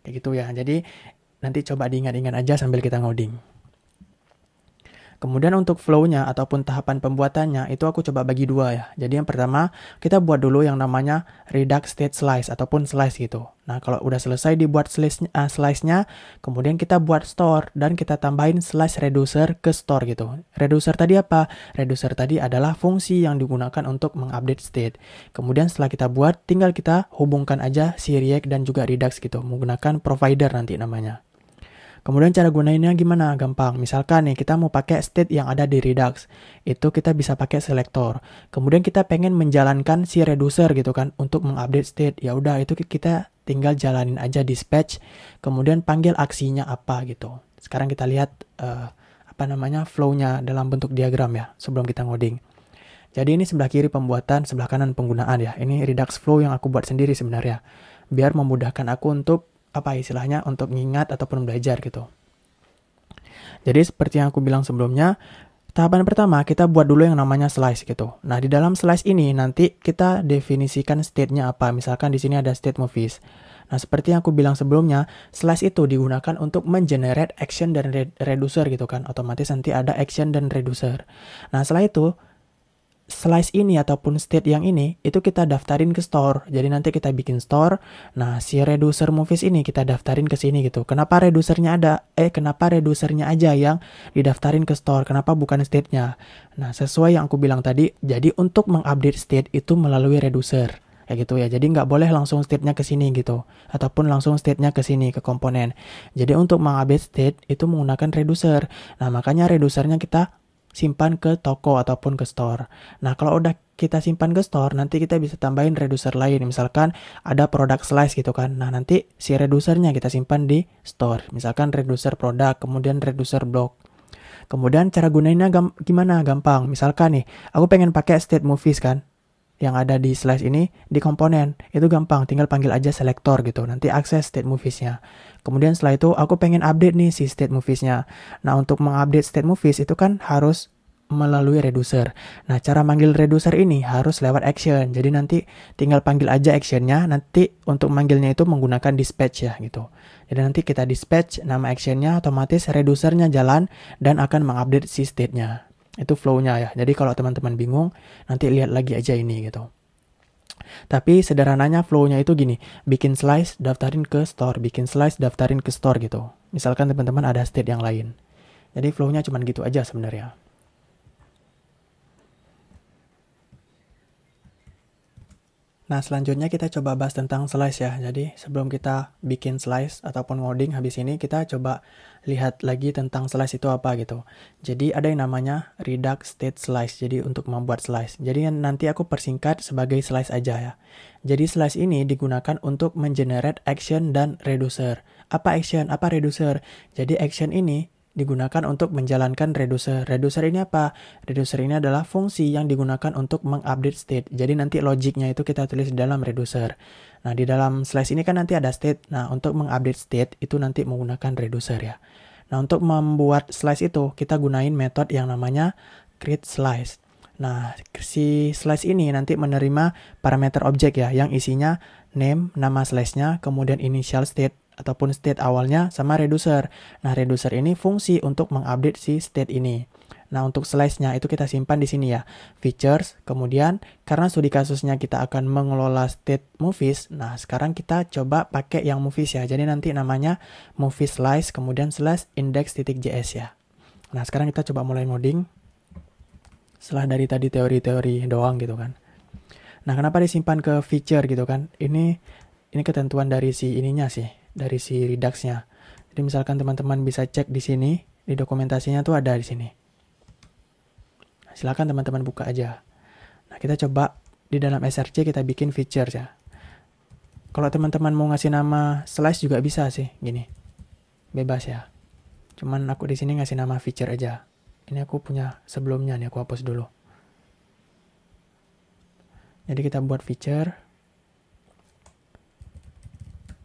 Kayak gitu ya. Jadi nanti coba diingat-ingat aja sambil kita ngoding. Kemudian untuk flow-nya ataupun tahapan pembuatannya itu aku coba bagi dua ya. Jadi yang pertama kita buat dulu yang namanya Redux State Slice ataupun slice gitu. Nah kalau udah selesai dibuat slice-nya, uh, eh, slice kemudian kita buat store dan kita tambahin slice reducer ke store gitu. Reducer tadi apa? Reducer tadi adalah fungsi yang digunakan untuk mengupdate state. Kemudian setelah kita buat, tinggal kita hubungkan aja si React dan juga Redux gitu menggunakan provider nanti namanya. Kemudian cara gunainnya gimana? Gampang. Misalkan nih kita mau pakai state yang ada di Redux. Itu kita bisa pakai selector. Kemudian kita pengen menjalankan si reducer gitu kan untuk mengupdate state. Ya udah itu kita tinggal jalanin aja dispatch. Kemudian panggil aksinya apa gitu. Sekarang kita lihat uh, apa namanya flow-nya dalam bentuk diagram ya sebelum kita ngoding. Jadi ini sebelah kiri pembuatan, sebelah kanan penggunaan ya. Ini Redux Flow yang aku buat sendiri sebenarnya. Biar memudahkan aku untuk apa istilahnya untuk mengingat ataupun belajar gitu. Jadi seperti yang aku bilang sebelumnya, tahapan pertama kita buat dulu yang namanya slice gitu. Nah, di dalam slice ini nanti kita definisikan state-nya apa. Misalkan di sini ada state movies. Nah, seperti yang aku bilang sebelumnya, slice itu digunakan untuk mengenerate action dan reducer gitu kan. Otomatis nanti ada action dan reducer. Nah, setelah itu, slice ini ataupun state yang ini itu kita daftarin ke store. Jadi nanti kita bikin store. Nah, si reducer movies ini kita daftarin ke sini gitu. Kenapa reducernya ada? Eh, kenapa reducernya aja yang didaftarin ke store? Kenapa bukan state-nya? Nah, sesuai yang aku bilang tadi, jadi untuk mengupdate state itu melalui reducer Ya gitu ya. Jadi nggak boleh langsung state-nya ke sini gitu ataupun langsung state-nya ke sini ke komponen. Jadi untuk mengupdate state itu menggunakan reducer. Nah, makanya redusernya kita simpan ke toko ataupun ke store. Nah, kalau udah kita simpan ke store, nanti kita bisa tambahin reducer lain. Misalkan ada produk slice gitu kan. Nah, nanti si reducernya kita simpan di store. Misalkan reducer produk, kemudian reducer block. Kemudian cara gunainnya gam gimana? Gampang. Misalkan nih, aku pengen pakai state movies kan yang ada di slice ini di komponen. Itu gampang, tinggal panggil aja selector gitu. Nanti akses state movies-nya. Kemudian setelah itu aku pengen update nih si state movies-nya. Nah, untuk mengupdate state movies itu kan harus melalui reducer. Nah, cara manggil reducer ini harus lewat action. Jadi nanti tinggal panggil aja actionnya. Nanti untuk manggilnya itu menggunakan dispatch ya gitu. Jadi nanti kita dispatch nama actionnya otomatis reducernya jalan dan akan mengupdate si state-nya. Itu flow-nya ya. Jadi kalau teman-teman bingung, nanti lihat lagi aja ini gitu. Tapi sederhananya flow-nya itu gini, bikin slice, daftarin ke store, bikin slice, daftarin ke store gitu. Misalkan teman-teman ada state yang lain. Jadi flow-nya cuma gitu aja sebenarnya. Nah, selanjutnya kita coba bahas tentang slice ya. Jadi, sebelum kita bikin slice ataupun molding habis ini, kita coba lihat lagi tentang slice itu apa gitu. Jadi, ada yang namanya Redux State Slice, jadi untuk membuat slice. Jadi, nanti aku persingkat sebagai slice aja ya. Jadi, slice ini digunakan untuk mengenerate action dan reducer. Apa action? Apa reducer? Jadi, action ini digunakan untuk menjalankan reducer. Reducer ini apa? Reducer ini adalah fungsi yang digunakan untuk mengupdate state. Jadi nanti logiknya itu kita tulis di dalam reducer. Nah, di dalam slice ini kan nanti ada state. Nah, untuk mengupdate state itu nanti menggunakan reducer ya. Nah, untuk membuat slice itu kita gunain metode yang namanya create slice. Nah, si slice ini nanti menerima parameter objek ya yang isinya name, nama slice-nya, kemudian initial state ataupun state awalnya sama reducer. Nah, reducer ini fungsi untuk mengupdate si state ini. Nah, untuk slice-nya itu kita simpan di sini ya. Features, kemudian karena studi kasusnya kita akan mengelola state movies. Nah, sekarang kita coba pakai yang movies ya. Jadi nanti namanya movie slice, kemudian slash index.js ya. Nah, sekarang kita coba mulai ngoding. Setelah dari tadi teori-teori doang gitu kan. Nah, kenapa disimpan ke feature gitu kan? Ini ini ketentuan dari si ininya sih dari si Redux-nya. Jadi misalkan teman-teman bisa cek di sini, di dokumentasinya tuh ada di sini. Nah, silakan teman-teman buka aja. Nah, kita coba di dalam SRC kita bikin feature ya. Kalau teman-teman mau ngasih nama slice juga bisa sih, gini. Bebas ya. Cuman aku di sini ngasih nama feature aja. Ini aku punya sebelumnya nih, aku hapus dulu. Jadi kita buat feature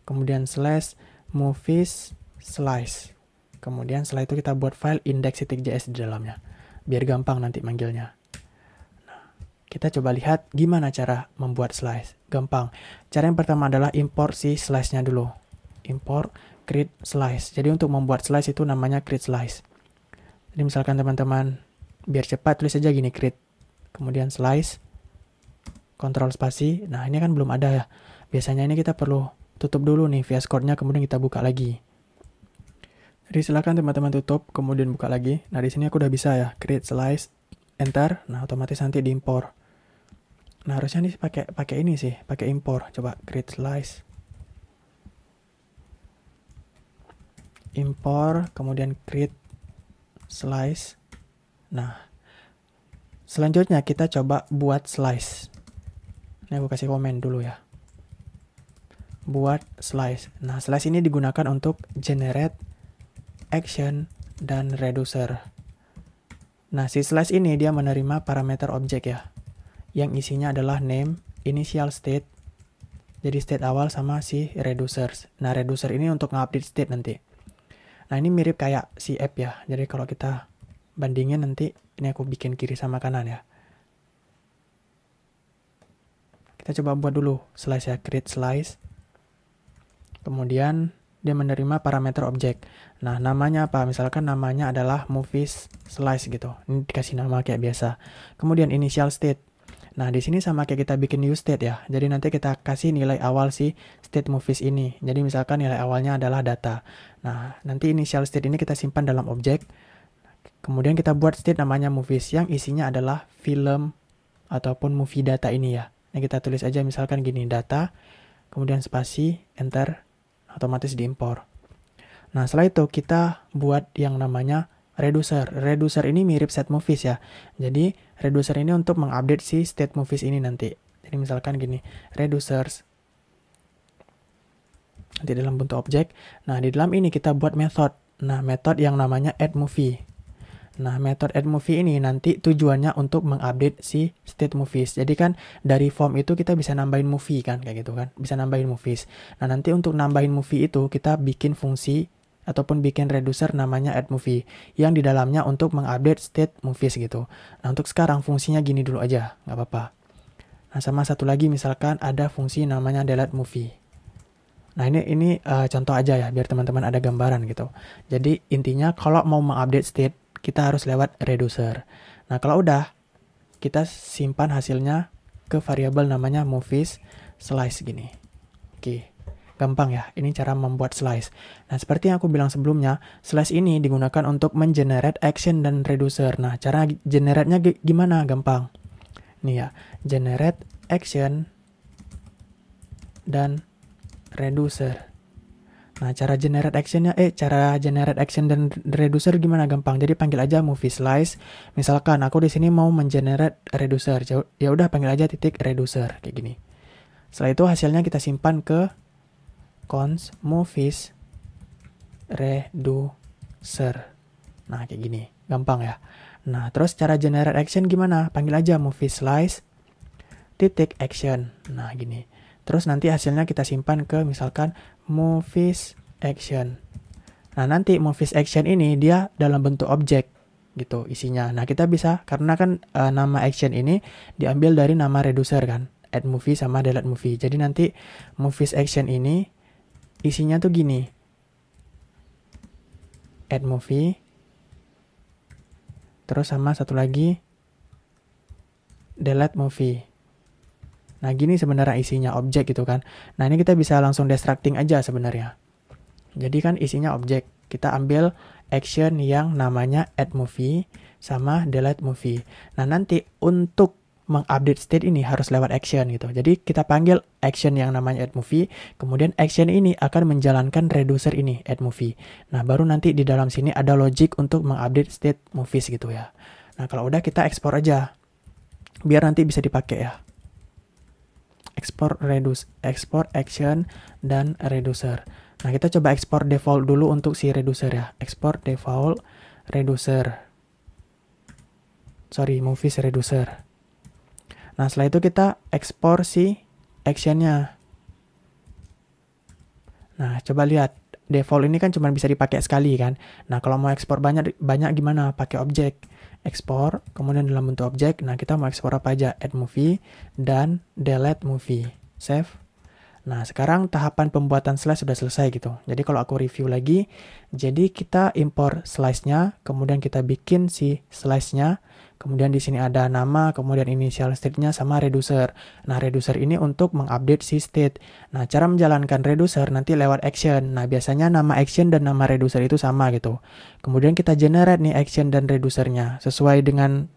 kemudian slash movies slice. Kemudian setelah itu kita buat file index.js di dalamnya, biar gampang nanti manggilnya. Nah, kita coba lihat gimana cara membuat slice. Gampang. Cara yang pertama adalah import si slice-nya dulu. Import create slice. Jadi untuk membuat slice itu namanya create slice. Jadi misalkan teman-teman biar cepat tulis aja gini create kemudian slice Control spasi. Nah, ini kan belum ada ya. Biasanya ini kita perlu tutup dulu nih VS Code-nya, kemudian kita buka lagi. Jadi silakan teman-teman tutup, kemudian buka lagi. Nah, di sini aku udah bisa ya, create slice, enter. Nah, otomatis nanti diimpor. Nah, harusnya nih pakai pakai ini sih, pakai impor. Coba create slice. Impor, kemudian create slice. Nah, selanjutnya kita coba buat slice. Ini aku kasih komen dulu ya buat slice. Nah, slice ini digunakan untuk generate action dan reducer. Nah, si slice ini dia menerima parameter objek ya, yang isinya adalah name, initial state, jadi state awal sama si reducers. Nah, reducer ini untuk ngupdate state nanti. Nah, ini mirip kayak si app ya. Jadi kalau kita bandingin nanti, ini aku bikin kiri sama kanan ya. Kita coba buat dulu slice ya, create slice. Kemudian dia menerima parameter objek. Nah, namanya apa? Misalkan namanya adalah movies slice gitu. Ini dikasih nama kayak biasa. Kemudian initial state. Nah, di sini sama kayak kita bikin new state ya. Jadi nanti kita kasih nilai awal si state movies ini. Jadi misalkan nilai awalnya adalah data. Nah, nanti initial state ini kita simpan dalam objek. Kemudian kita buat state namanya movies yang isinya adalah film ataupun movie data ini ya. Nah, kita tulis aja misalkan gini data, kemudian spasi, enter, otomatis diimpor. Nah, setelah itu kita buat yang namanya reducer. Reducer ini mirip set movies ya. Jadi, reducer ini untuk mengupdate si state movies ini nanti. Jadi, misalkan gini, reducers nanti dalam bentuk objek. Nah, di dalam ini kita buat method. Nah, method yang namanya add movie. Nah, method add movie ini nanti tujuannya untuk mengupdate si state movies. Jadi kan dari form itu kita bisa nambahin movie kan kayak gitu kan, bisa nambahin movies. Nah, nanti untuk nambahin movie itu kita bikin fungsi ataupun bikin reducer namanya add movie yang di dalamnya untuk mengupdate state movies gitu. Nah, untuk sekarang fungsinya gini dulu aja, nggak apa-apa. Nah, sama satu lagi misalkan ada fungsi namanya delete movie. Nah ini ini uh, contoh aja ya biar teman-teman ada gambaran gitu. Jadi intinya kalau mau mengupdate state kita harus lewat reducer. Nah, kalau udah, kita simpan hasilnya ke variabel namanya movies slice gini. Oke, gampang ya. Ini cara membuat slice. Nah, seperti yang aku bilang sebelumnya, slice ini digunakan untuk mengenerate action dan reducer. Nah, cara generate-nya gimana? Gampang. Nih ya, generate action dan reducer. Nah, cara generate actionnya, eh, cara generate action dan reducer gimana gampang? Jadi panggil aja movie slice. Misalkan aku di sini mau mengenerate reducer, ya udah panggil aja titik reducer kayak gini. Setelah itu hasilnya kita simpan ke cons movies reducer. Nah, kayak gini, gampang ya. Nah, terus cara generate action gimana? Panggil aja movie slice titik action. Nah, gini. Terus nanti hasilnya kita simpan ke misalkan movies action. Nah, nanti movies action ini dia dalam bentuk objek gitu isinya. Nah, kita bisa karena kan e, nama action ini diambil dari nama reducer kan, add movie sama delete movie. Jadi nanti movies action ini isinya tuh gini. Add movie terus sama satu lagi delete movie. Nah, gini sebenarnya isinya objek gitu kan. Nah, ini kita bisa langsung destructing aja sebenarnya. Jadi kan isinya objek. Kita ambil action yang namanya add movie sama delete movie. Nah, nanti untuk mengupdate state ini harus lewat action gitu. Jadi kita panggil action yang namanya add movie, kemudian action ini akan menjalankan reducer ini add movie. Nah, baru nanti di dalam sini ada logic untuk mengupdate state movies gitu ya. Nah, kalau udah kita ekspor aja. Biar nanti bisa dipakai ya export reduce, export action, dan reducer. Nah, kita coba export default dulu untuk si reducer ya. Export default reducer. Sorry, movies reducer. Nah, setelah itu kita ekspor si actionnya. Nah, coba lihat default ini kan cuma bisa dipakai sekali kan. Nah, kalau mau ekspor banyak banyak gimana? Pakai objek. Ekspor, kemudian dalam bentuk objek. Nah, kita mau ekspor apa aja? Add movie dan delete movie. Save. Nah, sekarang tahapan pembuatan slice sudah selesai gitu. Jadi kalau aku review lagi, jadi kita import slice-nya, kemudian kita bikin si slice-nya kemudian di sini ada nama, kemudian inisial state-nya sama reducer. Nah, reducer ini untuk mengupdate si state. Nah, cara menjalankan reducer nanti lewat action. Nah, biasanya nama action dan nama reducer itu sama gitu. Kemudian kita generate nih action dan reducernya sesuai dengan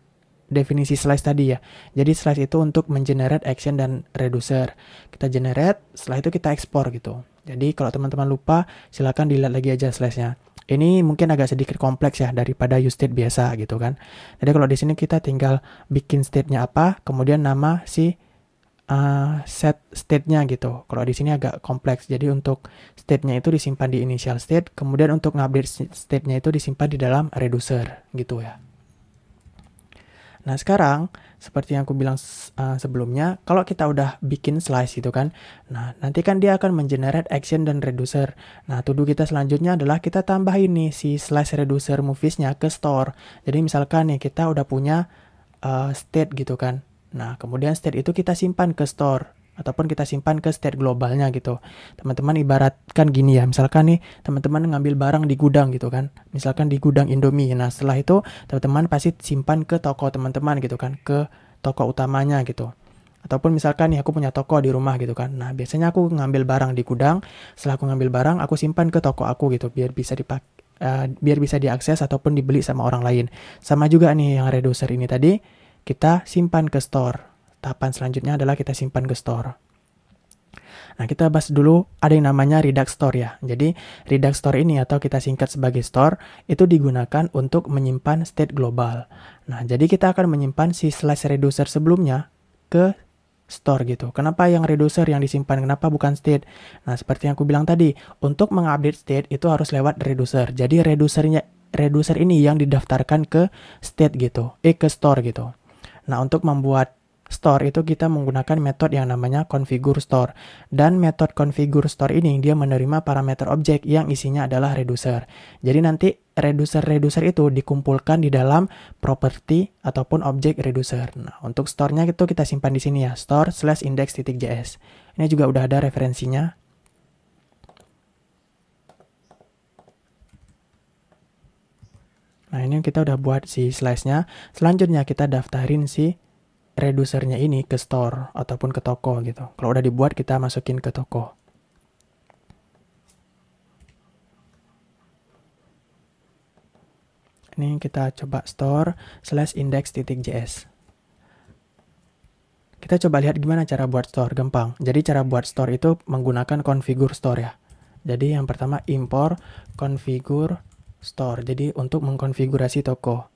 definisi slice tadi ya. Jadi slice itu untuk mengenerate action dan reducer. Kita generate, setelah itu kita ekspor gitu. Jadi kalau teman-teman lupa, silakan dilihat lagi aja slice-nya. Ini mungkin agak sedikit kompleks ya daripada use state biasa gitu kan. Jadi kalau di sini kita tinggal bikin state-nya apa, kemudian nama si uh, set state-nya gitu. Kalau di sini agak kompleks. Jadi untuk state-nya itu disimpan di initial state, kemudian untuk ngupdate state-nya itu disimpan di dalam reducer gitu ya. Nah, sekarang seperti yang aku bilang uh, sebelumnya, kalau kita udah bikin slice gitu kan, nah nanti kan dia akan mengenerate action dan reducer. Nah to kita selanjutnya adalah kita tambahin nih si slice reducer moviesnya ke store. Jadi misalkan nih kita udah punya uh, state gitu kan, nah kemudian state itu kita simpan ke store ataupun kita simpan ke state globalnya gitu. Teman-teman ibaratkan gini ya, misalkan nih teman-teman ngambil barang di gudang gitu kan. Misalkan di gudang Indomie. Nah, setelah itu teman-teman pasti simpan ke toko teman-teman gitu kan, ke toko utamanya gitu. Ataupun misalkan nih aku punya toko di rumah gitu kan. Nah, biasanya aku ngambil barang di gudang, setelah aku ngambil barang aku simpan ke toko aku gitu biar bisa dipakai Uh, eh, biar bisa diakses ataupun dibeli sama orang lain. Sama juga nih yang reducer ini tadi, kita simpan ke store tahapan selanjutnya adalah kita simpan ke store. Nah, kita bahas dulu ada yang namanya Redux Store ya. Jadi, Redux Store ini atau kita singkat sebagai store itu digunakan untuk menyimpan state global. Nah, jadi kita akan menyimpan si slash reducer sebelumnya ke store gitu. Kenapa yang reducer yang disimpan? Kenapa bukan state? Nah, seperti yang aku bilang tadi, untuk mengupdate state itu harus lewat reducer. Jadi reducernya reducer ini yang didaftarkan ke state gitu, eh ke store gitu. Nah, untuk membuat store itu kita menggunakan metode yang namanya configure store. Dan metode configure store ini dia menerima parameter objek yang isinya adalah reducer. Jadi nanti reducer-reducer itu dikumpulkan di dalam property ataupun objek reducer. Nah, untuk store-nya itu kita simpan di sini ya, store slash index.js. Ini juga udah ada referensinya. Nah, ini kita udah buat si slice-nya. Selanjutnya kita daftarin si redusernya ini ke store ataupun ke toko gitu. Kalau udah dibuat kita masukin ke toko. Ini kita coba store slash index.js. Kita coba lihat gimana cara buat store, gampang. Jadi cara buat store itu menggunakan configure store ya. Jadi yang pertama import configure store. Jadi untuk mengkonfigurasi toko.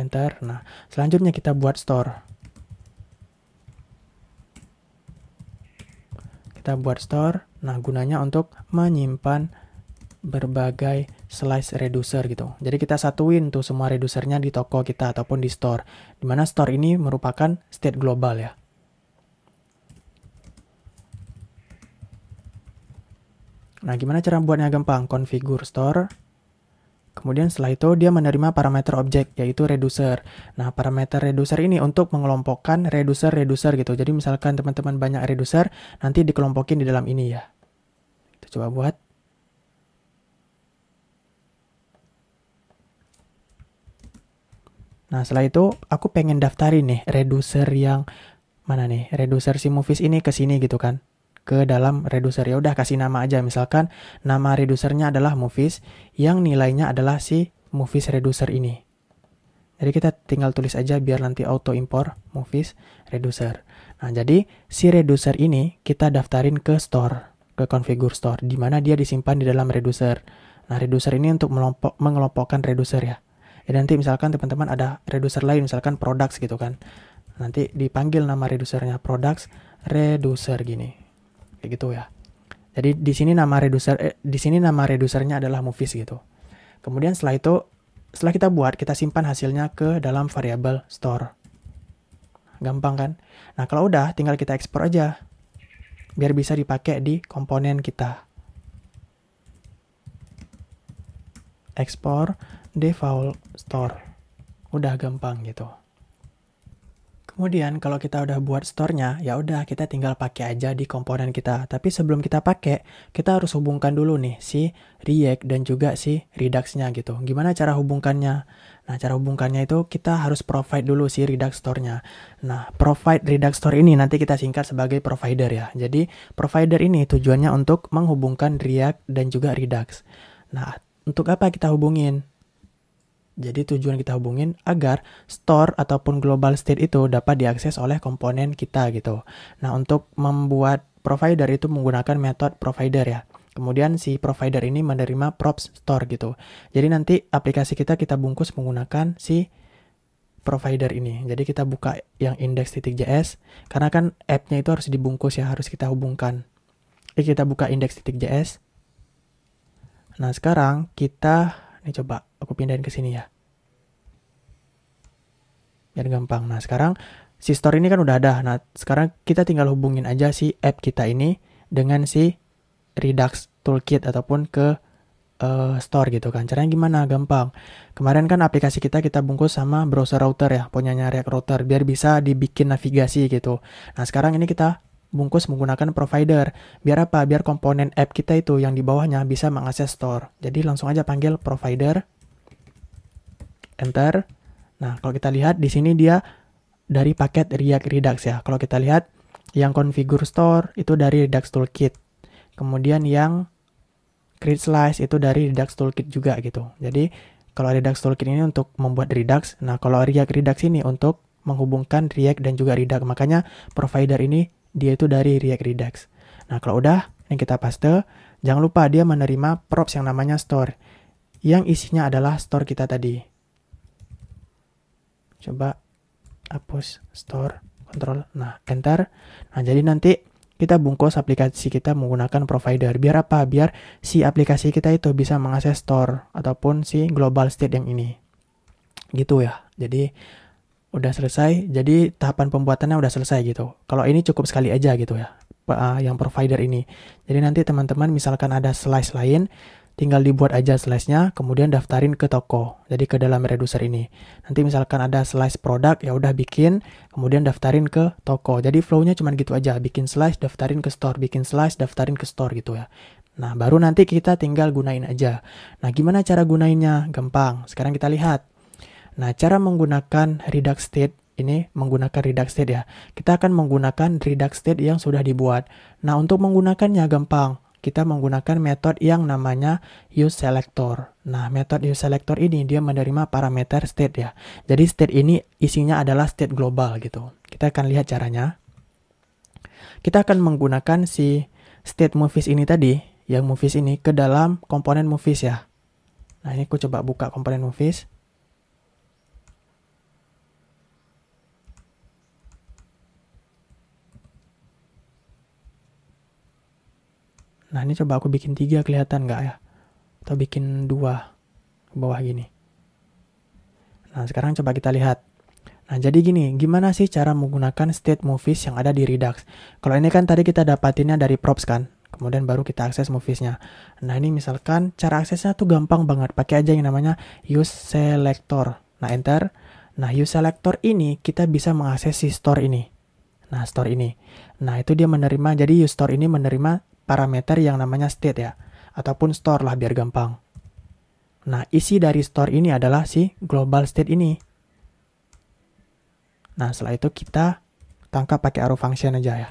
enter. Nah, selanjutnya kita buat store. Kita buat store. Nah, gunanya untuk menyimpan berbagai slice reducer gitu. Jadi kita satuin tuh semua reducernya di toko kita ataupun di store. Dimana store ini merupakan state global ya. Nah, gimana cara buatnya gampang? Configure store Kemudian setelah itu dia menerima parameter objek yaitu reducer. Nah, parameter reducer ini untuk mengelompokkan reducer-reducer gitu. Jadi misalkan teman-teman banyak reducer, nanti dikelompokin di dalam ini ya. Kita coba buat. Nah, setelah itu aku pengen daftarin nih reducer yang mana nih? Reducer si movies ini ke sini gitu kan ke dalam reducer. Ya udah kasih nama aja misalkan nama redusernya adalah movies yang nilainya adalah si movies reducer ini. Jadi kita tinggal tulis aja biar nanti auto import movies reducer. Nah, jadi si reducer ini kita daftarin ke store, ke configure store di mana dia disimpan di dalam reducer. Nah, reducer ini untuk melompok, mengelompokkan reducer ya. Ya nanti misalkan teman-teman ada reducer lain misalkan products gitu kan. Nanti dipanggil nama redusernya products reducer gini kayak gitu ya. Jadi di sini nama reducer eh, di sini nama redusernya adalah movies gitu. Kemudian setelah itu setelah kita buat kita simpan hasilnya ke dalam variabel store. Gampang kan? Nah, kalau udah tinggal kita ekspor aja. Biar bisa dipakai di komponen kita. Ekspor default store. Udah gampang gitu. Kemudian kalau kita udah buat store-nya, ya udah kita tinggal pakai aja di komponen kita. Tapi sebelum kita pakai, kita harus hubungkan dulu nih si React dan juga si Redux-nya gitu. Gimana cara hubungkannya? Nah, cara hubungkannya itu kita harus provide dulu si Redux Store-nya. Nah, provide Redux Store ini nanti kita singkat sebagai provider ya. Jadi, provider ini tujuannya untuk menghubungkan React dan juga Redux. Nah, untuk apa kita hubungin? Jadi tujuan kita hubungin agar store ataupun global state itu dapat diakses oleh komponen kita gitu. Nah untuk membuat provider itu menggunakan metode provider ya. Kemudian si provider ini menerima props store gitu. Jadi nanti aplikasi kita kita bungkus menggunakan si provider ini. Jadi kita buka yang index.js karena kan app-nya itu harus dibungkus ya, harus kita hubungkan. Jadi kita buka index.js. Nah, sekarang kita ini coba aku pindahin ke sini ya. Biar gampang. Nah, sekarang si store ini kan udah ada. Nah, sekarang kita tinggal hubungin aja si app kita ini dengan si Redux Toolkit ataupun ke uh, store gitu kan. Caranya gimana? Gampang. Kemarin kan aplikasi kita kita bungkus sama browser router ya, punyanya React Router biar bisa dibikin navigasi gitu. Nah, sekarang ini kita bungkus menggunakan provider. Biar apa? Biar komponen app kita itu yang di bawahnya bisa mengakses store. Jadi langsung aja panggil provider enter. Nah, kalau kita lihat di sini dia dari paket React Redux ya. Kalau kita lihat yang configure store itu dari Redux Toolkit. Kemudian yang create slice itu dari Redux Toolkit juga gitu. Jadi kalau Redux Toolkit ini untuk membuat Redux, nah kalau React Redux ini untuk menghubungkan React dan juga Redux. Makanya provider ini dia itu dari React Redux. Nah, kalau udah ini kita paste, jangan lupa dia menerima props yang namanya store yang isinya adalah store kita tadi coba hapus store control nah enter nah jadi nanti kita bungkus aplikasi kita menggunakan provider biar apa biar si aplikasi kita itu bisa mengakses store ataupun si global state yang ini gitu ya jadi udah selesai jadi tahapan pembuatannya udah selesai gitu kalau ini cukup sekali aja gitu ya yang provider ini jadi nanti teman-teman misalkan ada slice lain tinggal dibuat aja slice-nya, kemudian daftarin ke toko. Jadi ke dalam reducer ini. Nanti misalkan ada slice produk, ya udah bikin, kemudian daftarin ke toko. Jadi flow-nya cuma gitu aja, bikin slice, daftarin ke store, bikin slice, daftarin ke store gitu ya. Nah, baru nanti kita tinggal gunain aja. Nah, gimana cara gunainnya? Gampang. Sekarang kita lihat. Nah, cara menggunakan Redux State ini menggunakan Redux State ya. Kita akan menggunakan Redux State yang sudah dibuat. Nah, untuk menggunakannya gampang kita menggunakan metode yang namanya use selector. Nah, metode use selector ini dia menerima parameter state ya. Jadi state ini isinya adalah state global gitu. Kita akan lihat caranya. Kita akan menggunakan si state movies ini tadi, yang movies ini ke dalam komponen movies ya. Nah, ini aku coba buka komponen movies. Nah ini coba aku bikin tiga kelihatan nggak ya? Atau bikin dua ke bawah gini. Nah sekarang coba kita lihat. Nah jadi gini, gimana sih cara menggunakan state movies yang ada di Redux? Kalau ini kan tadi kita dapatinnya dari props kan? Kemudian baru kita akses moviesnya. Nah ini misalkan cara aksesnya tuh gampang banget. Pakai aja yang namanya use selector. Nah enter. Nah use selector ini kita bisa mengakses si store ini. Nah, store ini. Nah, itu dia menerima. Jadi, use store ini menerima parameter yang namanya state ya, ataupun store lah biar gampang. Nah, isi dari store ini adalah si global state ini. Nah, setelah itu kita tangkap pakai arrow function aja ya.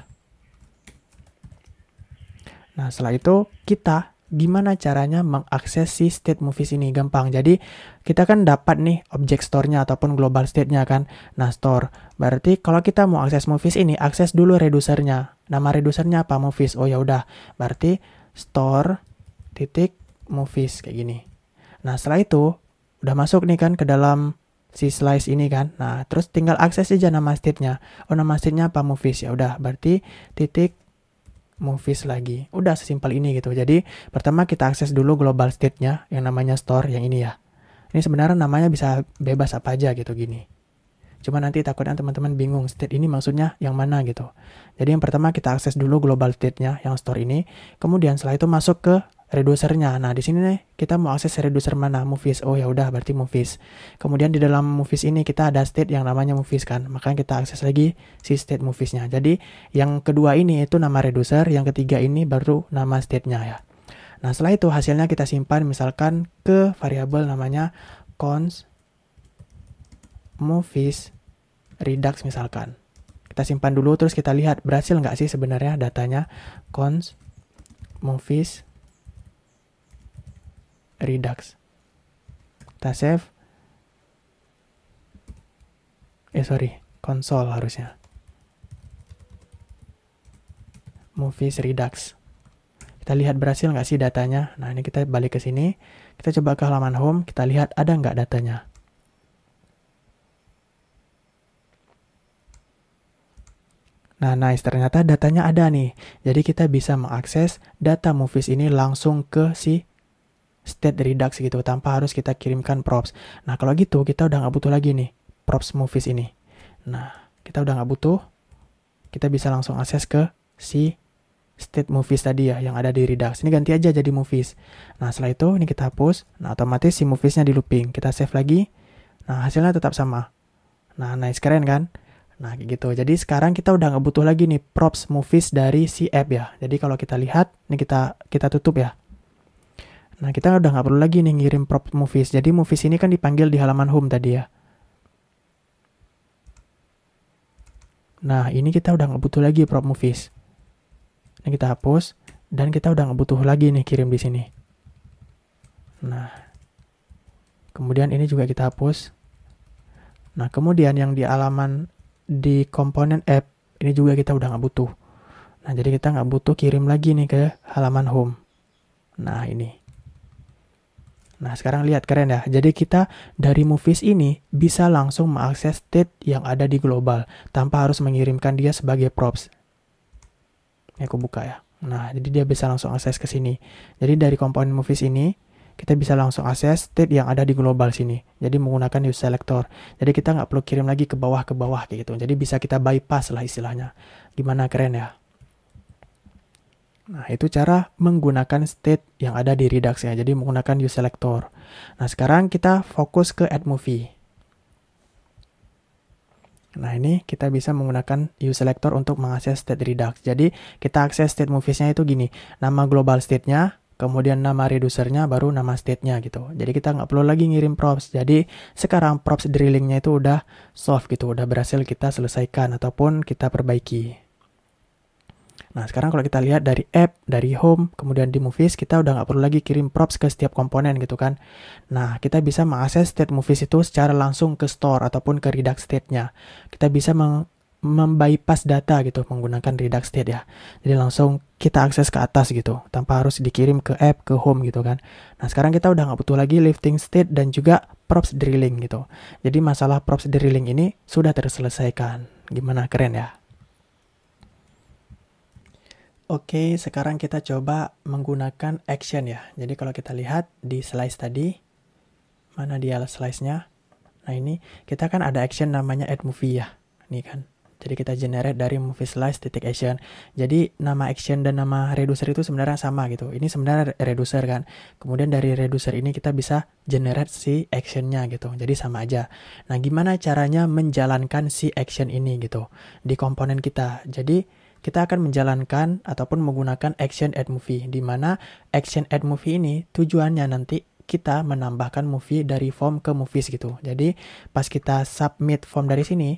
Nah, setelah itu kita gimana caranya mengakses si state movies ini gampang. Jadi kita kan dapat nih objek store-nya ataupun global state-nya kan. Nah, store. Berarti kalau kita mau akses movies ini, akses dulu redusernya. Nama redusernya apa? Movies. Oh ya udah. Berarti store titik movies kayak gini. Nah, setelah itu udah masuk nih kan ke dalam si slice ini kan. Nah, terus tinggal akses aja nama state-nya. Oh, nama state-nya apa movies ya udah. Berarti titik movies lagi. Udah sesimpel ini gitu. Jadi pertama kita akses dulu global state-nya yang namanya store yang ini ya. Ini sebenarnya namanya bisa bebas apa aja gitu gini. Cuma nanti takutnya teman-teman bingung state ini maksudnya yang mana gitu. Jadi yang pertama kita akses dulu global state-nya yang store ini. Kemudian setelah itu masuk ke reducernya. Nah, di sini nih kita mau akses reducer mana? Movies. Oh ya udah berarti movies. Kemudian di dalam movies ini kita ada state yang namanya movies kan. Makanya kita akses lagi si state moviesnya. Jadi yang kedua ini itu nama reducer, yang ketiga ini baru nama state-nya ya. Nah, setelah itu hasilnya kita simpan misalkan ke variabel namanya cons movies redux misalkan. Kita simpan dulu terus kita lihat berhasil nggak sih sebenarnya datanya cons movies Redux. Kita save. Eh sorry, konsol harusnya. Movies Redux. Kita lihat berhasil nggak sih datanya. Nah ini kita balik ke sini. Kita coba ke halaman home. Kita lihat ada nggak datanya. Nah, nice. Ternyata datanya ada nih. Jadi kita bisa mengakses data movies ini langsung ke si state dari ducks gitu tanpa harus kita kirimkan props. Nah kalau gitu kita udah nggak butuh lagi nih props movies ini. Nah kita udah nggak butuh, kita bisa langsung akses ke si state movies tadi ya yang ada di redux. Ini ganti aja jadi movies. Nah setelah itu ini kita hapus. Nah otomatis si moviesnya di looping. Kita save lagi. Nah hasilnya tetap sama. Nah nice keren kan? Nah, gitu. Jadi sekarang kita udah nggak butuh lagi nih props movies dari si app ya. Jadi kalau kita lihat, ini kita kita tutup ya. Nah, kita udah nggak perlu lagi nih ngirim prop movies. Jadi movies ini kan dipanggil di halaman home tadi ya. Nah, ini kita udah nggak butuh lagi prop movies. Ini kita hapus dan kita udah nggak butuh lagi nih kirim di sini. Nah, kemudian ini juga kita hapus. Nah, kemudian yang di halaman di komponen app ini juga kita udah nggak butuh. Nah, jadi kita nggak butuh kirim lagi nih ke halaman home. Nah, ini. Nah, sekarang lihat keren ya. Jadi kita dari Movies ini bisa langsung mengakses state yang ada di global tanpa harus mengirimkan dia sebagai props. Ini aku buka ya. Nah, jadi dia bisa langsung akses ke sini. Jadi dari komponen Movies ini kita bisa langsung akses state yang ada di global sini. Jadi menggunakan use selector. Jadi kita nggak perlu kirim lagi ke bawah ke bawah kayak gitu. Jadi bisa kita bypass lah istilahnya. Gimana keren ya? Nah, itu cara menggunakan state yang ada di Redux ya. Jadi menggunakan use selector. Nah, sekarang kita fokus ke add movie. Nah, ini kita bisa menggunakan use selector untuk mengakses state Redux. Jadi, kita akses state movies-nya itu gini. Nama global state-nya, kemudian nama reducer-nya, baru nama state-nya gitu. Jadi, kita nggak perlu lagi ngirim props. Jadi, sekarang props drilling-nya itu udah soft gitu. Udah berhasil kita selesaikan ataupun kita perbaiki. Nah sekarang kalau kita lihat dari app, dari home, kemudian di movies kita udah nggak perlu lagi kirim props ke setiap komponen gitu kan. Nah kita bisa mengakses state movies itu secara langsung ke store ataupun ke Redux state-nya. Kita bisa meng membypass data gitu menggunakan Redux State ya. Jadi langsung kita akses ke atas gitu tanpa harus dikirim ke app ke home gitu kan. Nah sekarang kita udah nggak butuh lagi lifting state dan juga props drilling gitu. Jadi masalah props drilling ini sudah terselesaikan. Gimana keren ya? Oke, sekarang kita coba menggunakan action ya. Jadi kalau kita lihat di slice tadi, mana dia slice-nya? Nah ini, kita kan ada action namanya add movie ya. Ini kan. Jadi kita generate dari movie slice titik action. Jadi nama action dan nama reducer itu sebenarnya sama gitu. Ini sebenarnya reducer kan. Kemudian dari reducer ini kita bisa generate si actionnya gitu. Jadi sama aja. Nah gimana caranya menjalankan si action ini gitu di komponen kita. Jadi kita akan menjalankan ataupun menggunakan action ad movie, di mana action ad movie ini tujuannya nanti kita menambahkan movie dari form ke movies gitu. Jadi pas kita submit form dari sini,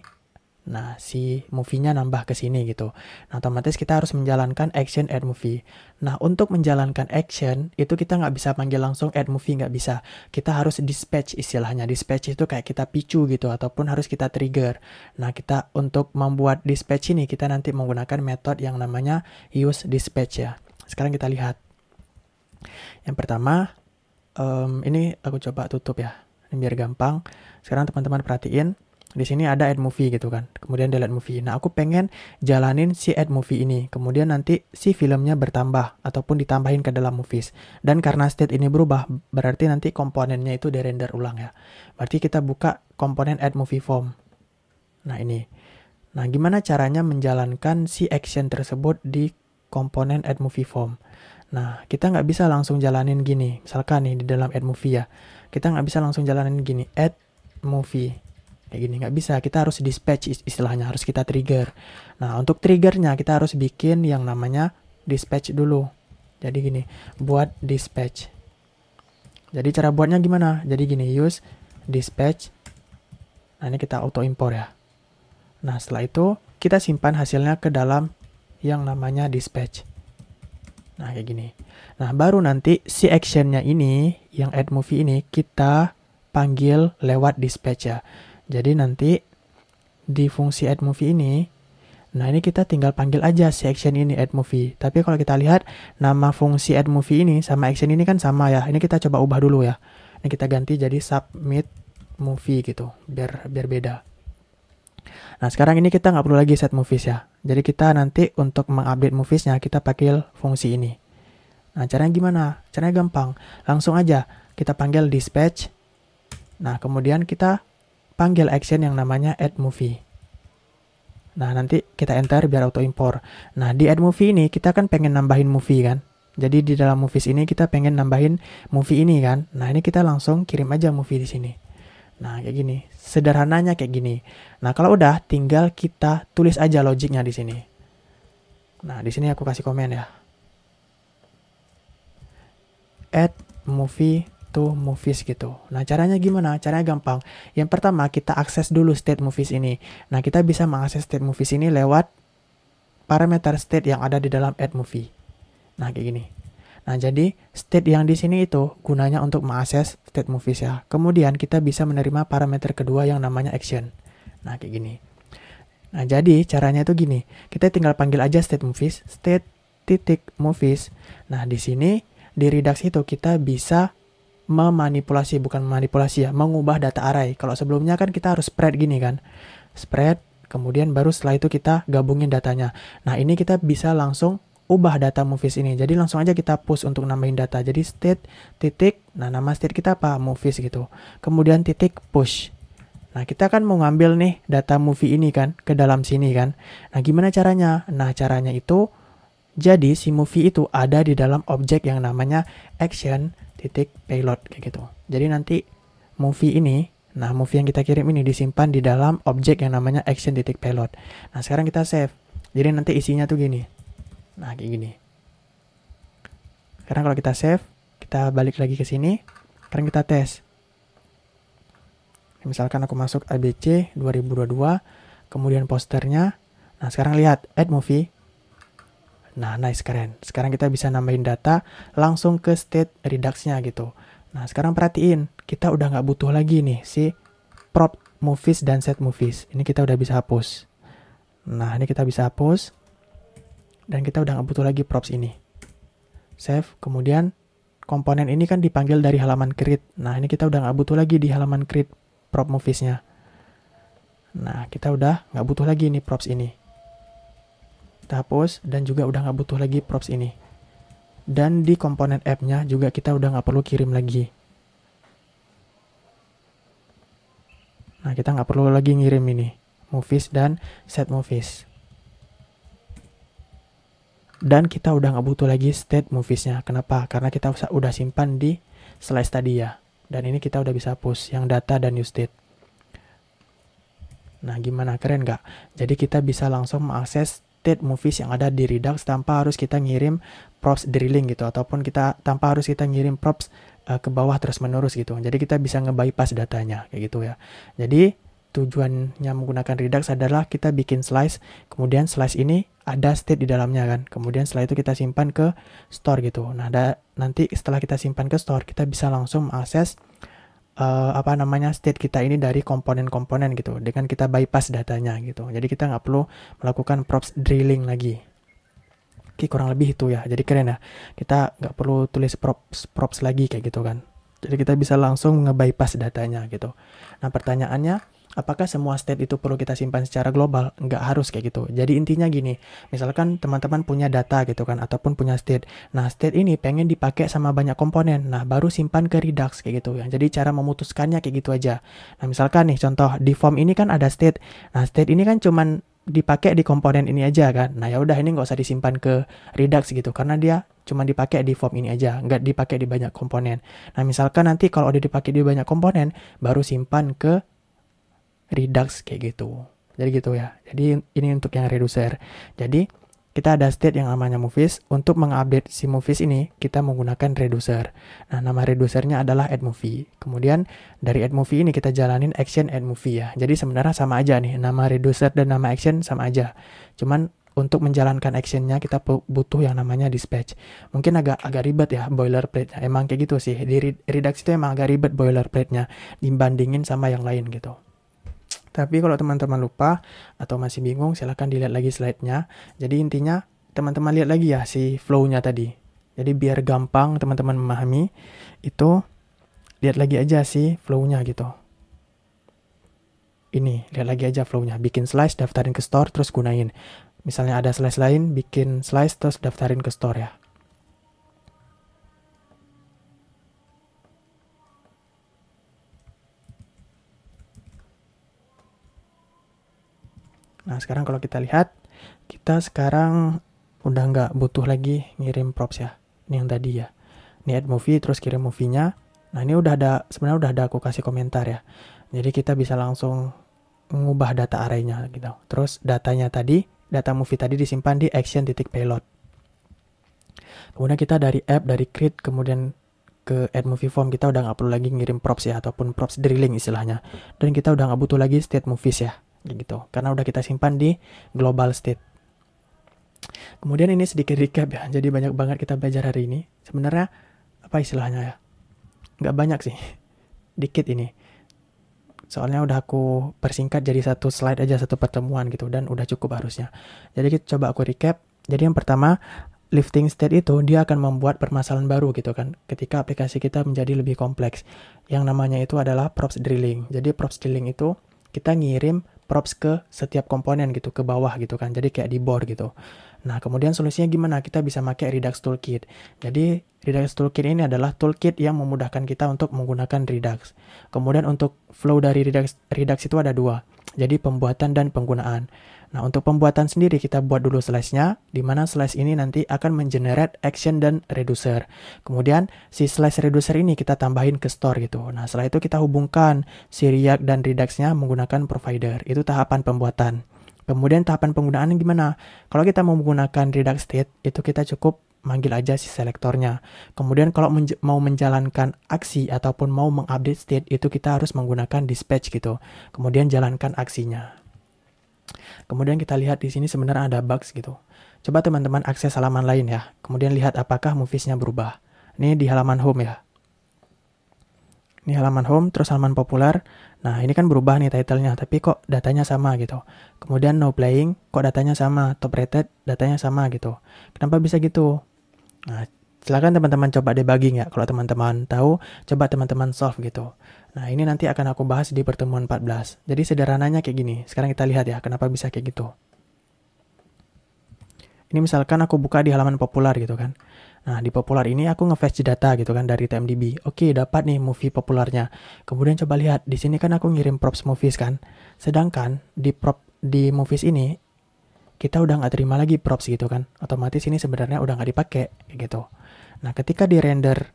Nah, si movie-nya nambah ke sini gitu. Nah, otomatis kita harus menjalankan action add movie. Nah, untuk menjalankan action, itu kita nggak bisa panggil langsung add movie, nggak bisa. Kita harus dispatch istilahnya. Dispatch itu kayak kita picu gitu, ataupun harus kita trigger. Nah, kita untuk membuat dispatch ini, kita nanti menggunakan metode yang namanya use dispatch ya. Sekarang kita lihat. Yang pertama, um, ini aku coba tutup ya, ini biar gampang. Sekarang teman-teman perhatiin di sini ada add movie gitu kan. Kemudian delete movie. Nah, aku pengen jalanin si add movie ini. Kemudian nanti si filmnya bertambah ataupun ditambahin ke dalam movies. Dan karena state ini berubah, berarti nanti komponennya itu dirender ulang ya. Berarti kita buka komponen add movie form. Nah, ini. Nah, gimana caranya menjalankan si action tersebut di komponen add movie form? Nah, kita nggak bisa langsung jalanin gini. Misalkan nih di dalam add movie ya. Kita nggak bisa langsung jalanin gini, add movie kayak gini nggak bisa kita harus dispatch istilahnya harus kita trigger nah untuk triggernya kita harus bikin yang namanya dispatch dulu jadi gini buat dispatch jadi cara buatnya gimana jadi gini use dispatch nah ini kita auto import ya nah setelah itu kita simpan hasilnya ke dalam yang namanya dispatch Nah, kayak gini. Nah, baru nanti si actionnya ini, yang add movie ini, kita panggil lewat dispatch ya. Jadi nanti di fungsi add movie ini, nah ini kita tinggal panggil aja si action ini add movie. Tapi kalau kita lihat nama fungsi add movie ini sama action ini kan sama ya. Ini kita coba ubah dulu ya. Ini kita ganti jadi submit movie gitu, biar biar beda. Nah sekarang ini kita nggak perlu lagi set movies ya. Jadi kita nanti untuk mengupdate moviesnya kita pakai fungsi ini. Nah caranya gimana? Caranya gampang. Langsung aja kita panggil dispatch. Nah kemudian kita panggil action yang namanya add movie. Nah, nanti kita enter biar auto import. Nah, di add movie ini kita kan pengen nambahin movie kan. Jadi di dalam movies ini kita pengen nambahin movie ini kan. Nah, ini kita langsung kirim aja movie di sini. Nah, kayak gini. Sederhananya kayak gini. Nah, kalau udah tinggal kita tulis aja logiknya di sini. Nah, di sini aku kasih komen ya. Add movie to movies gitu. Nah, caranya gimana? Caranya gampang. Yang pertama, kita akses dulu state movies ini. Nah, kita bisa mengakses state movies ini lewat parameter state yang ada di dalam add movie. Nah, kayak gini. Nah, jadi state yang di sini itu gunanya untuk mengakses state movies ya. Kemudian kita bisa menerima parameter kedua yang namanya action. Nah, kayak gini. Nah, jadi caranya itu gini. Kita tinggal panggil aja state movies, state titik movies. Nah, di sini di Redux itu kita bisa memanipulasi bukan manipulasi ya mengubah data array kalau sebelumnya kan kita harus spread gini kan spread kemudian baru setelah itu kita gabungin datanya nah ini kita bisa langsung ubah data movies ini jadi langsung aja kita push untuk nambahin data jadi state titik nah nama state kita apa movies gitu kemudian titik push Nah, kita kan mau ngambil nih data movie ini kan ke dalam sini kan. Nah, gimana caranya? Nah, caranya itu jadi si movie itu ada di dalam objek yang namanya action titik payload kayak gitu. Jadi nanti movie ini, nah movie yang kita kirim ini disimpan di dalam objek yang namanya action titik payload. Nah sekarang kita save. Jadi nanti isinya tuh gini. Nah kayak gini. Sekarang kalau kita save, kita balik lagi ke sini. Sekarang kita tes. Misalkan aku masuk ABC 2022, kemudian posternya. Nah sekarang lihat, add movie. Nah, nice keren. Sekarang kita bisa nambahin data langsung ke state redux-nya gitu. Nah, sekarang perhatiin, kita udah nggak butuh lagi nih si prop movies dan set movies. Ini kita udah bisa hapus. Nah, ini kita bisa hapus. Dan kita udah nggak butuh lagi props ini. Save, kemudian komponen ini kan dipanggil dari halaman create. Nah, ini kita udah nggak butuh lagi di halaman create prop movies-nya. Nah, kita udah nggak butuh lagi nih props ini kita hapus dan juga udah nggak butuh lagi props ini. Dan di komponen app-nya juga kita udah nggak perlu kirim lagi. Nah, kita nggak perlu lagi ngirim ini, movies dan set movies. Dan kita udah nggak butuh lagi state movies-nya. Kenapa? Karena kita udah simpan di slice tadi ya. Dan ini kita udah bisa hapus yang data dan new state. Nah, gimana? Keren nggak? Jadi kita bisa langsung mengakses update movies yang ada di Redux tanpa harus kita ngirim props drilling gitu ataupun kita tanpa harus kita ngirim props uh, ke bawah terus menerus gitu. Jadi kita bisa ngebypass datanya kayak gitu ya. Jadi tujuannya menggunakan Redux adalah kita bikin slice, kemudian slice ini ada state di dalamnya kan. Kemudian setelah itu kita simpan ke store gitu. Nah, ada nanti setelah kita simpan ke store, kita bisa langsung mengakses uh, apa namanya state kita ini dari komponen-komponen gitu dengan kita bypass datanya gitu jadi kita nggak perlu melakukan props drilling lagi oke kurang lebih itu ya jadi keren ya kita nggak perlu tulis props props lagi kayak gitu kan jadi kita bisa langsung nge-bypass datanya gitu nah pertanyaannya apakah semua state itu perlu kita simpan secara global? Nggak harus kayak gitu. Jadi intinya gini, misalkan teman-teman punya data gitu kan, ataupun punya state. Nah, state ini pengen dipakai sama banyak komponen. Nah, baru simpan ke Redux kayak gitu ya. Jadi cara memutuskannya kayak gitu aja. Nah, misalkan nih contoh di form ini kan ada state. Nah, state ini kan cuman dipakai di komponen ini aja kan. Nah, ya udah ini nggak usah disimpan ke Redux gitu karena dia cuma dipakai di form ini aja, nggak dipakai di banyak komponen. Nah, misalkan nanti kalau udah dipakai di banyak komponen, baru simpan ke Redux kayak gitu. Jadi gitu ya. Jadi ini untuk yang reducer. Jadi kita ada state yang namanya movies. Untuk mengupdate si movies ini, kita menggunakan reducer. Nah, nama reducernya adalah add movie. Kemudian dari add movie ini kita jalanin action add movie ya. Jadi sebenarnya sama aja nih, nama reducer dan nama action sama aja. Cuman untuk menjalankan actionnya kita butuh yang namanya dispatch. Mungkin agak agak ribet ya boilerplate-nya. Emang kayak gitu sih. Di Redux itu emang agak ribet boilerplate-nya dibandingin sama yang lain gitu. Tapi kalau teman-teman lupa atau masih bingung, silahkan dilihat lagi slide-nya. Jadi intinya teman-teman lihat lagi ya si flow-nya tadi. Jadi biar gampang teman-teman memahami, itu lihat lagi aja si flow-nya gitu. Ini, lihat lagi aja flow-nya. Bikin slice, daftarin ke store, terus gunain. Misalnya ada slice lain, bikin slice, terus daftarin ke store ya. Nah sekarang kalau kita lihat, kita sekarang udah nggak butuh lagi ngirim props ya. Ini yang tadi ya. Ini add movie terus kirim movie-nya. Nah ini udah ada sebenarnya udah ada aku kasih komentar ya. Jadi kita bisa langsung mengubah data arraynya gitu. Terus datanya tadi, data movie tadi disimpan di action titik payload. Kemudian kita dari app, dari create, kemudian ke add movie form kita udah nggak perlu lagi ngirim props ya ataupun props drilling istilahnya dan kita udah nggak butuh lagi state movies ya gitu karena udah kita simpan di global state kemudian ini sedikit recap ya jadi banyak banget kita belajar hari ini sebenarnya apa istilahnya ya nggak banyak sih dikit ini soalnya udah aku persingkat jadi satu slide aja satu pertemuan gitu dan udah cukup harusnya jadi kita coba aku recap jadi yang pertama lifting state itu dia akan membuat permasalahan baru gitu kan ketika aplikasi kita menjadi lebih kompleks yang namanya itu adalah props drilling jadi props drilling itu kita ngirim props ke setiap komponen gitu ke bawah gitu kan jadi kayak di bor gitu Nah, kemudian solusinya gimana? Kita bisa pakai Redux Toolkit. Jadi, Redux Toolkit ini adalah toolkit yang memudahkan kita untuk menggunakan Redux. Kemudian untuk flow dari Redux, Redux itu ada dua. Jadi, pembuatan dan penggunaan. Nah, untuk pembuatan sendiri kita buat dulu slice-nya, di mana slice ini nanti akan mengenerate action dan reducer. Kemudian, si slice reducer ini kita tambahin ke store gitu. Nah, setelah itu kita hubungkan si React dan Redux-nya menggunakan provider. Itu tahapan pembuatan. Kemudian tahapan penggunaannya gimana? Kalau kita mau menggunakan Redux State, itu kita cukup manggil aja si selektornya. Kemudian kalau menj mau menjalankan aksi ataupun mau mengupdate state, itu kita harus menggunakan dispatch gitu. Kemudian jalankan aksinya. Kemudian kita lihat di sini sebenarnya ada bugs gitu. Coba teman-teman akses halaman lain ya. Kemudian lihat apakah movies-nya berubah. Ini di halaman home ya ini halaman home terus halaman populer. Nah, ini kan berubah nih titlenya, tapi kok datanya sama gitu. Kemudian no playing, kok datanya sama, top rated, datanya sama gitu. Kenapa bisa gitu? Nah, silahkan teman-teman coba debugging ya kalau teman-teman tahu, coba teman-teman solve gitu. Nah, ini nanti akan aku bahas di pertemuan 14. Jadi sederhananya kayak gini. Sekarang kita lihat ya kenapa bisa kayak gitu. Ini misalkan aku buka di halaman populer gitu kan. Nah, di populer ini aku nge-fetch data gitu kan dari TMDB. Oke, dapat nih movie populernya Kemudian coba lihat, di sini kan aku ngirim props movies kan. Sedangkan di prop di movies ini kita udah nggak terima lagi props gitu kan. Otomatis ini sebenarnya udah nggak dipakai gitu. Nah, ketika di render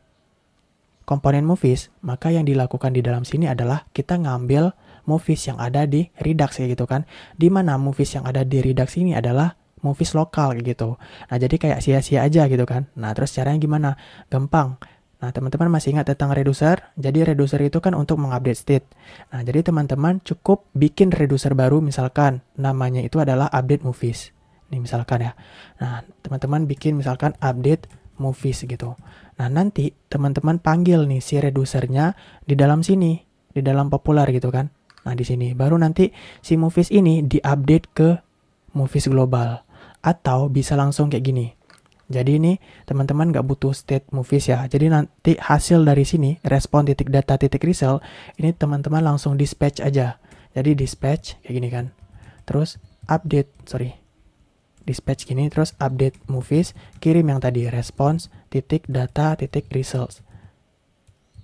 komponen movies, maka yang dilakukan di dalam sini adalah kita ngambil movies yang ada di Redux gitu kan. Di mana movies yang ada di Redux ini adalah movies lokal gitu. Nah, jadi kayak sia-sia aja gitu kan. Nah, terus caranya gimana? Gampang. Nah, teman-teman masih ingat tentang reducer? Jadi reducer itu kan untuk mengupdate state. Nah, jadi teman-teman cukup bikin reducer baru misalkan namanya itu adalah update movies. Nih misalkan ya. Nah, teman-teman bikin misalkan update movies gitu. Nah, nanti teman-teman panggil nih si redusernya di dalam sini, di dalam popular gitu kan. Nah, di sini baru nanti si movies ini diupdate ke movies global atau bisa langsung kayak gini. Jadi ini teman-teman nggak butuh state movies ya. Jadi nanti hasil dari sini, respon titik data titik result, ini teman-teman langsung dispatch aja. Jadi dispatch kayak gini kan. Terus update, sorry. Dispatch gini, terus update movies, kirim yang tadi response titik data titik results.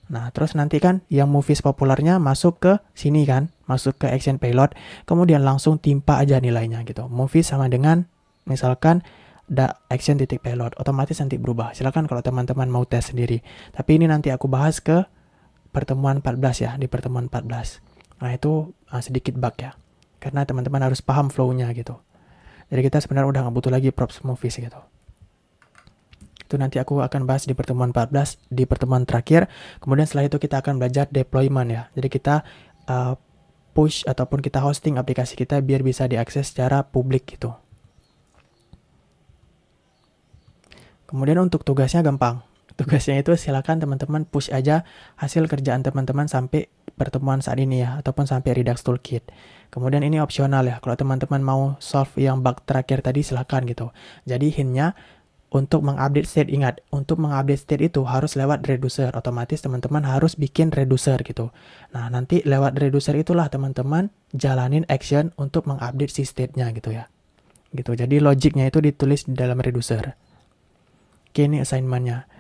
Nah, terus nanti kan yang movies populernya masuk ke sini kan, masuk ke action payload, kemudian langsung timpa aja nilainya gitu. Movies sama dengan misalkan da action titik payload otomatis nanti berubah silakan kalau teman-teman mau tes sendiri tapi ini nanti aku bahas ke pertemuan 14 ya di pertemuan 14 nah itu uh, sedikit bug ya karena teman-teman harus paham flow-nya gitu jadi kita sebenarnya udah nggak butuh lagi props movies gitu itu nanti aku akan bahas di pertemuan 14 di pertemuan terakhir kemudian setelah itu kita akan belajar deployment ya jadi kita uh, push ataupun kita hosting aplikasi kita biar bisa diakses secara publik gitu Kemudian untuk tugasnya gampang. Tugasnya itu silakan teman-teman push aja hasil kerjaan teman-teman sampai pertemuan saat ini ya, ataupun sampai Redux Toolkit. Kemudian ini opsional ya, kalau teman-teman mau solve yang bug terakhir tadi silakan gitu. Jadi hintnya untuk mengupdate state ingat untuk mengupdate state itu harus lewat reducer otomatis teman-teman harus bikin reducer gitu nah nanti lewat reducer itulah teman-teman jalanin action untuk mengupdate si state-nya gitu ya gitu jadi logiknya itu ditulis di dalam reducer Oke, ini assignmentnya.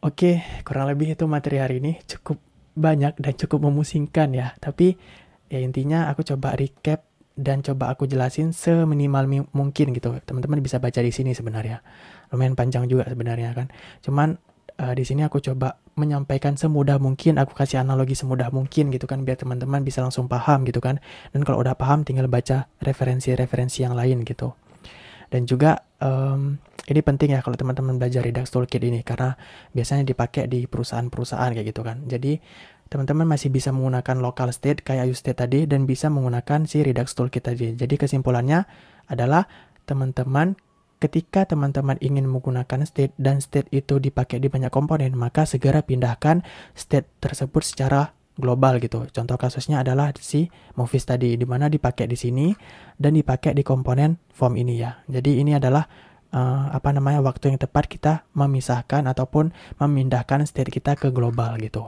Oke, kurang lebih itu materi hari ini cukup banyak dan cukup memusingkan ya. Tapi ya intinya aku coba recap dan coba aku jelasin seminimal mungkin gitu. Teman-teman bisa baca di sini sebenarnya. Lumayan panjang juga sebenarnya kan. Cuman uh, di sini aku coba menyampaikan semudah mungkin, aku kasih analogi semudah mungkin gitu kan biar teman-teman bisa langsung paham gitu kan. Dan kalau udah paham tinggal baca referensi-referensi yang lain gitu. Dan juga um, ini penting ya kalau teman-teman belajar Redux Toolkit ini karena biasanya dipakai di perusahaan-perusahaan kayak gitu kan. Jadi teman-teman masih bisa menggunakan local state kayak ustate tadi dan bisa menggunakan si Redux Toolkit tadi. Jadi kesimpulannya adalah teman-teman ketika teman-teman ingin menggunakan state dan state itu dipakai di banyak komponen, maka segera pindahkan state tersebut secara global gitu. Contoh kasusnya adalah si movies tadi di mana dipakai di sini dan dipakai di komponen form ini ya. Jadi ini adalah uh, apa namanya waktu yang tepat kita memisahkan ataupun memindahkan state kita ke global gitu.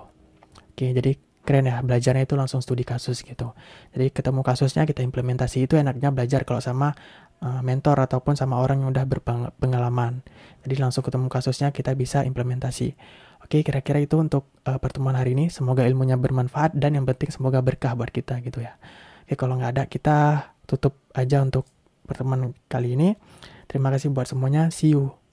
Oke, jadi keren ya belajarnya itu langsung studi kasus gitu. Jadi ketemu kasusnya kita implementasi itu enaknya belajar kalau sama eh, mentor ataupun sama orang yang udah berpengalaman. Jadi langsung ketemu kasusnya kita bisa implementasi. Oke, kira-kira itu untuk uh, pertemuan hari ini. Semoga ilmunya bermanfaat dan yang penting semoga berkah buat kita gitu ya. Oke, kalau nggak ada kita tutup aja untuk pertemuan kali ini. Terima kasih buat semuanya. See you.